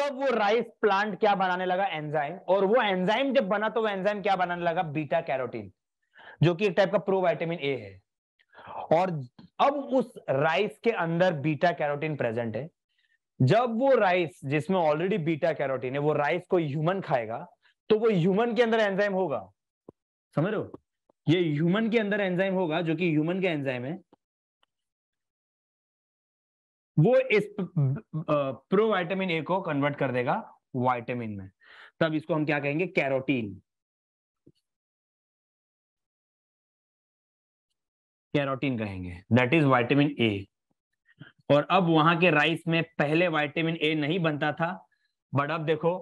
A: तब वो राइस प्लांट क्या बनाने लगा एंजाइम और वो एंजाइम जब बना तो वो एंजाइम क्या बनाने लगा बीटा कैरोटीन जो कि एक टाइप का प्रो वाइटामिन ए है और अब उस राइस के अंदर बीटा कैरोटीन प्रेजेंट है जब वो राइस जिसमें ऑलरेडी बीटा कैरोटीन है वो राइस को ह्यूमन खाएगा तो वो ह्यूमन के अंदर एंजाइम होगा समझ रहे हो ये ह्यूमन के अंदर एंजाइम होगा जो कि ह्यूमन का एंजाइम है वो इस प्रो वाइटामिन ए को कन्वर्ट कर
B: देगा वाइटामिन में तब इसको हम क्या कहेंगे कैरोटीन कैरोटीन कहेंगे दैट इज वाइटामिन ए
A: और अब वहां के राइस में पहले वाइटामिन ए नहीं बनता था बट अब देखो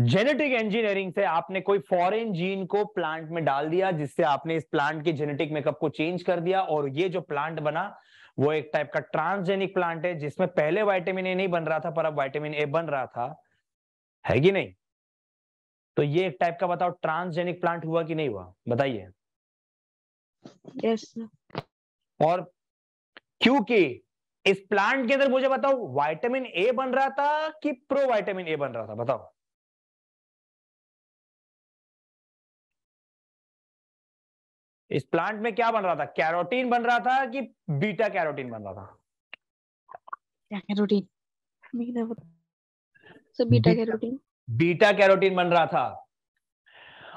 A: जेनेटिक इंजीनियरिंग से आपने कोई फॉरेन जीन को प्लांट में डाल दिया जिससे आपने इस प्लांट के जेनेटिक मेकअप को चेंज कर दिया और ये जो प्लांट बना वो एक टाइप का ट्रांसजेनिक प्लांट है जिसमें पहले वाइटामिन ए नहीं बन रहा था पर अब वाइटामिन ए बन रहा था है कि नहीं तो ये एक टाइप का बताओ ट्रांसजेनिक प्लांट हुआ कि नहीं हुआ बताइए
B: yes, और
A: क्योंकि इस प्लांट के अंदर मुझे बताओ वाइटामिन ए बन रहा था कि प्रो
B: वाइटामिन ए बन रहा था बताओ इस प्लांट में क्या बन रहा था कैरोटीन बन रहा था कि बीटा
A: कैरोटीन बन रहा था
B: carotene beta carotene
A: beta carotene बन रहा था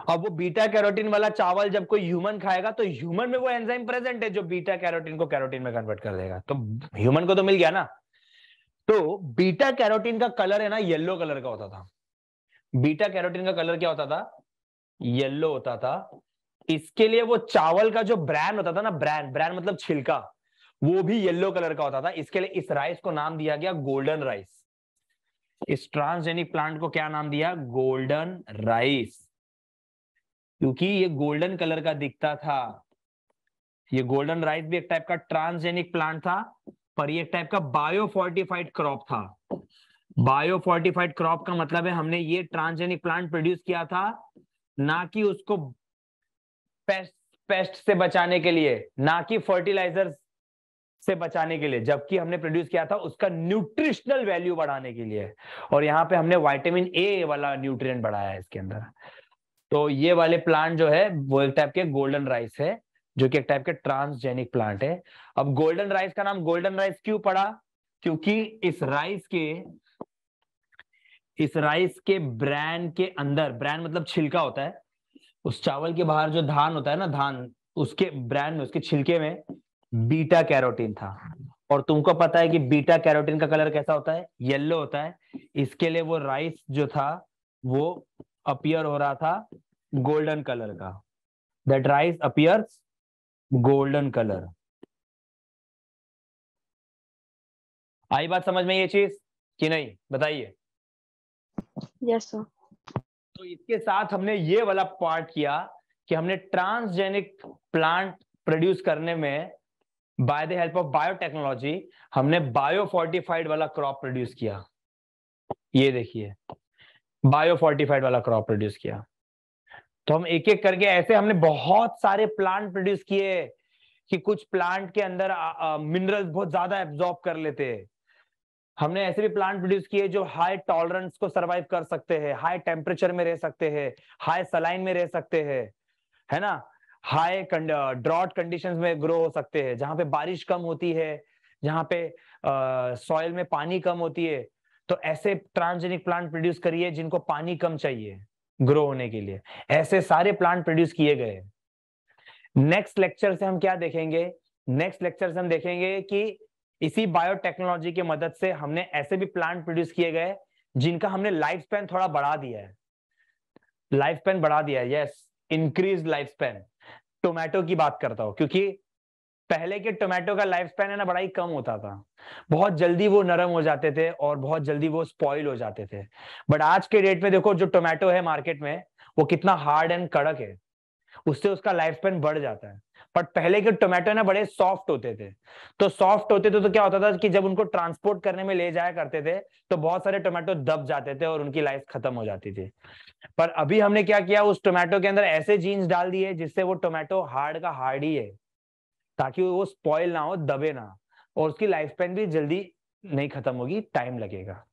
A: अब वो बीटा कैरोटीन वाला चावल जब कोई ह्यूमन खाएगा तो ह्यूमन में वो एंजाइम प्रेजेंट है जो बीटा कैरोटीन को कैरोटीन में कन्वर्ट कर देगा तो ह्यूमन को तो मिल गया ना तो बीटा कैरोटीन का कलर है ना येलो कलर का होता था बीटा कैरोटीन का कलर क्या होता था येलो होता था इसके लिए वो चावल का जो ब्रांड होता था ना ब्रांड ब्रांड मतलब छिलका वो भी येलो कलर का होता था इसके लिए इस राइस को नाम दिया गया गोल्डन राइस इस ट्रांसजेनिक प्लांट को क्या नाम दिया गोल्डन राइस क्योंकि ये गोल्डन कलर का दिखता था ये गोल्डन राइस भी एक टाइप का ट्रांसजेनिक प्लांट था पर ये एक टाइप का बायोफोर्टिफाइड क्रॉप था बायोफोर्टिफाइड क्रॉप का मतलब है हमने ये ट्रांसजेनिक प्लांट प्रोड्यूस किया था ना कि उसको पेस्ट पेस्ट से बचाने के लिए ना कि फर्टिलाइजर से बचाने के लिए जबकि हमने प्रोड्यूस किया था उसका न्यूट्रिशनल वैल्यू बढ़ाने के लिए और यहाँ पे हमने वाइटामिन ए वाला न्यूट्रिएंट बढ़ाया है इसके अंदर तो ये वाले प्लांट जो है वो एक टाइप के गोल्डन राइस है जो कि एक टाइप के ट्रांसजेनिक प्लांट है अब गोल्डन राइस का नाम गोल्डन राइस क्यों पड़ा क्योंकि इस राइस के इस राइस के ब्रांड के अंदर ब्रांड मतलब छिलका होता है उस चावल के बाहर जो धान होता है ना धान उसके ब्रांड में उसके छिलके में बीटा कैरोटीन था और तुमको पता है कि बीटा कैरोटीन का कलर कैसा होता है येलो होता है इसके लिए वो राइस जो था वो अपियर हो रहा था गोल्डन कलर का
B: that rice appear golden colour आई बात समझ में ये चीज कि नहीं बताइए यस सर
A: तो इसके साथ हमने ये वाला पार्ट किया कि हमने ट्रांसजेनिक प्लांट प्रोड्यूस करने में by the help of biotechnology हमने बायो फोर्टिफाइड वाला क्रॉप प्रोड्यूस किया ये देखिए बायो फोर्टिफाइड वाला क्रॉप प्रोड्यूस किया तो हम एक एक करके ऐसे हमने बहुत सारे प्लांट प्रोड्यूस किए कि कुछ प्लांट के अंदर मिनरल्स बहुत ज्यादा एब्जॉर्ब कर लेते हैं हमने ऐसे भी प्लांट प्रोड्यूस किए जो हाई टॉलरेंस को सरवाइव कर सकते हैं हाई टेम्परेचर में रह सकते हैं हाई सलाइन में रह सकते हैं है ना हाई ड्रॉट कंडीशंस में ग्रो हो सकते हैं जहां पे बारिश कम होती है जहां पे सॉइल में पानी कम होती है तो ऐसे ट्रांसजेनिक प्लांट प्रोड्यूस करिए जिनको पानी कम चाहिए ग्रो होने के लिए ऐसे सारे प्लांट प्रोड्यूस किए गए नेक्स्ट लेक्चर से हम क्या देखेंगे नेक्स्ट लेक्चर से हम देखेंगे कि इसी बायोटेक्नोलॉजी की मदद से हमने ऐसे भी प्लांट प्रोड्यूस किए गए जिनका हमने लाइफ स्पेन थोड़ा बढ़ा दिया है लाइफ स्पेन बढ़ा दिया है yes increase life span tomato की बात करता हूं क्योंकि पहले के टोमेटो का लाइफ स्पेन है ना बड़ा ही कम होता था बहुत जल्दी वो नरम हो जाते थे और बहुत जल्दी वो स्पॉइल हो जाते थे बट आज के डेट में देखो जो टोमेटो है मार्केट में वो कितना हार्ड एंड कड़क है उससे उसका लाइफ स्पेन बढ़ जाता है बट पहले के टोमेटो ना बड़े सॉफ्ट होते थे तो सॉफ्ट होते थे तो क्या होता था कि जब उनको ट्रांसपोर्ट करने में ले जाया करते थे तो बहुत सारे टोमेटो दब जाते थे और उनकी लाइफ खत्म हो जाती थी पर अभी हमने क्या किया उस टोमेटो के अंदर ऐसे जीन्स डाल दिए जिससे वो टोमेटो हार्ड का हार्ड ही है ताकि वो स्पॉइल ना हो दबे ना और उसकी लाइफ स्पेन भी जल्दी नहीं खत्म होगी टाइम लगेगा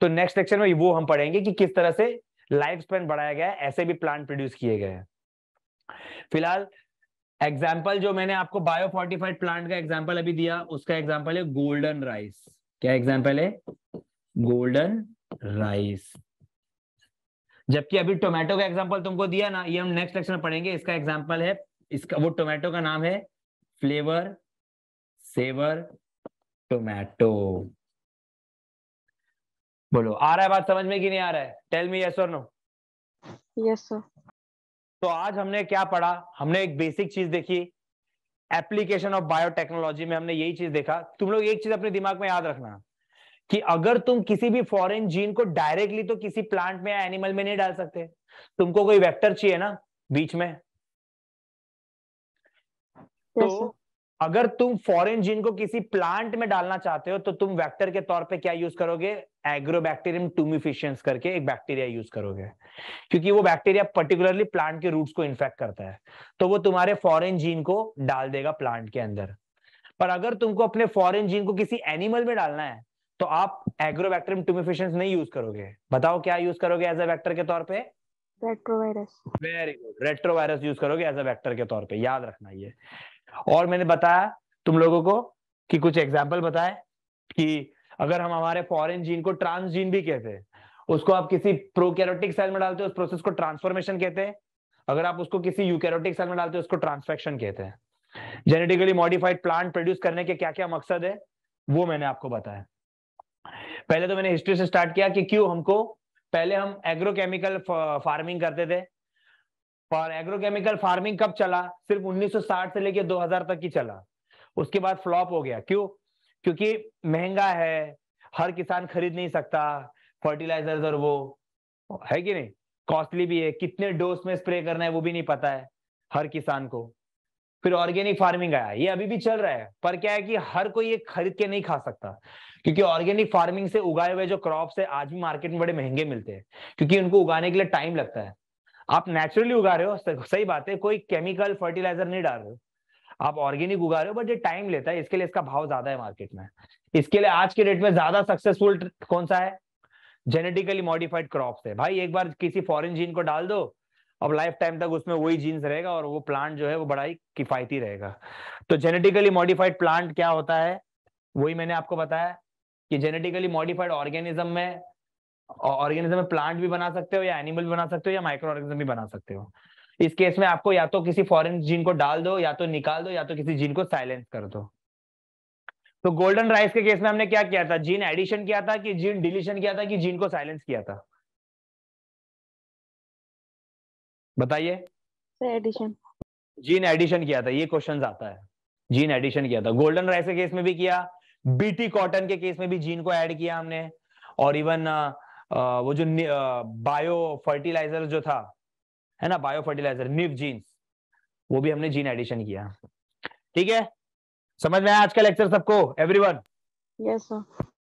A: तो नेक्स्ट सेक्शन में वो हम पढ़ेंगे कि किस तरह से लाइफ स्पेन बढ़ाया गया है ऐसे भी प्लांट प्रोड्यूस किए गए हैं फिलहाल एग्जाम्पल जो मैंने आपको बायो फोर्टिफाइड प्लांट का एग्जाम्पल अभी दिया उसका एग्जाम्पल है गोल्डन राइस क्या एग्जाम्पल है गोल्डन राइस जबकि अभी टोमेटो का एग्जाम्पल तुमको दिया ना ये हम नेक्स्ट लेक्चर में पढ़ेंगे इसका एग्जाम्पल है इसका वो टोमेटो का नाम है फ्लेवर सेवर टोमेटो बोलो आ रहा है बात समझ में कि नहीं आ रहा है टेल मी यस और नो यस सर तो आज हमने क्या पढ़ा हमने एक बेसिक चीज देखी एप्लीकेशन ऑफ बायोटेक्नोलॉजी में हमने यही चीज देखा तुम लोग एक चीज अपने दिमाग में याद रखना कि अगर तुम किसी भी फॉरेन जीन को डायरेक्टली तो किसी प्लांट में या एनिमल में नहीं डाल सकते तुमको कोई वेक्टर चाहिए ना बीच में तो अगर तुम फॉरेन जीन को किसी प्लांट में डालना चाहते हो तो तुम वेक्टर के तौर पे क्या यूज करोगे एग्रोबैक्टीरियम टूमिफिशियंस करके एक बैक्टीरिया यूज करोगे क्योंकि वो बैक्टीरिया पर्टिकुलरली प्लांट के रूट्स को इन्फेक्ट करता है तो वो तुम्हारे फॉरेन जीन को डाल देगा प्लांट के अंदर पर अगर तुमको अपने फॉरेन जीन को किसी एनिमल में डालना है तो आप एग्रोबैक्टेरियम टूमिफिशियंस नहीं यूज करोगे बताओ क्या यूज करोगे एज अ वैक्टर के तौर पर retrovirus very good retrovirus use करोगे एज अ वैक्टर के तौर पर याद रखना ये और मैंने बताया तुम लोगों को कि कुछ एग्जाम्पल बताए कि अगर हम हमारे फॉरेन जीन को ट्रांस जीन भी कहते हैं उसको आप किसी प्रोकैरियोटिक सेल में डालते हो उस प्रोसेस को ट्रांसफॉर्मेशन कहते हैं अगर आप उसको किसी यूकैरियोटिक सेल में डालते हो उसको ट्रांसफेक्शन कहते हैं जेनेटिकली मॉडिफाइड प्लांट प्रोड्यूस करने के क्या क्या मकसद है वो मैंने आपको बताया पहले तो मैंने हिस्ट्री से स्टार्ट किया कि क्यों हमको पहले हम एग्रोकेमिकल फार्मिंग करते थे और एग्रोकेमिकल फार्मिंग कब चला सिर्फ 1960 से लेके 2000 तक ही चला उसके बाद फ्लॉप हो गया क्यों क्योंकि महंगा है हर किसान खरीद नहीं सकता फर्टिलाइजर और वो है कि नहीं कॉस्टली भी है कितने डोज में स्प्रे करना है वो भी नहीं पता है हर किसान को फिर ऑर्गेनिक फार्मिंग आया ये अभी भी चल रहा है पर क्या है कि हर कोई ये खरीद के नहीं खा सकता क्योंकि ऑर्गेनिक फार्मिंग से उगाए हुए जो क्रॉप्स है आज भी मार्केट में बड़े महंगे मिलते हैं क्योंकि उनको उगाने के लिए टाइम लगता है आप नेचुरली उगा रहे हो सही बात है कोई केमिकल फर्टिलाइजर नहीं डाल रहे हो आप ऑर्गेनिक उगा रहे हो बट ये टाइम लेता है इसके लिए इसका भाव ज्यादा है मार्केट में इसके लिए आज के डेट में ज्यादा सक्सेसफुल कौन सा है जेनेटिकली मॉडिफाइड क्रॉप है भाई एक बार किसी फॉरेन जीन को डाल दो अब लाइफ टाइम तक उसमें वही जीन्स रहेगा और वो प्लांट जो है वो बड़ा ही किफायती रहेगा तो जेनेटिकली मॉडिफाइड प्लांट क्या होता है वही मैंने आपको बताया कि जेनेटिकली मॉडिफाइड ऑर्गेनिज्म में ऑर्गेनिज्म में प्लांट भी बना सकते हो या एनिमल बना सकते हो या माइक्रो ऑर्गेनिज्म भी बना सकते हो इस केस में आपको या तो किसी फॉरेन जीन को डाल दो या तो निकाल दो या तो किसी जीन को साइलेंस कर दो तो गोल्डन राइस के केस में हमने क्या किया था जीन एडिशन किया था कि जीन डिलीशन किया था कि जीन को साइलेंस किया था बताइए एडिशन जीन एडिशन किया था ये क्वेश्चन आता है जीन एडिशन किया था गोल्डन राइस के केस में भी किया बीटी कॉटन के केस में भी जीन को ऐड किया हमने और इवन वो जो बायो फर्टिलाइजर जो था है ना बायो फर्टिलाइजर निव
B: जीन्स वो भी हमने जीन एडिशन किया ठीक है समझ में आया आज का लेक्चर सबको एवरीवन यस सर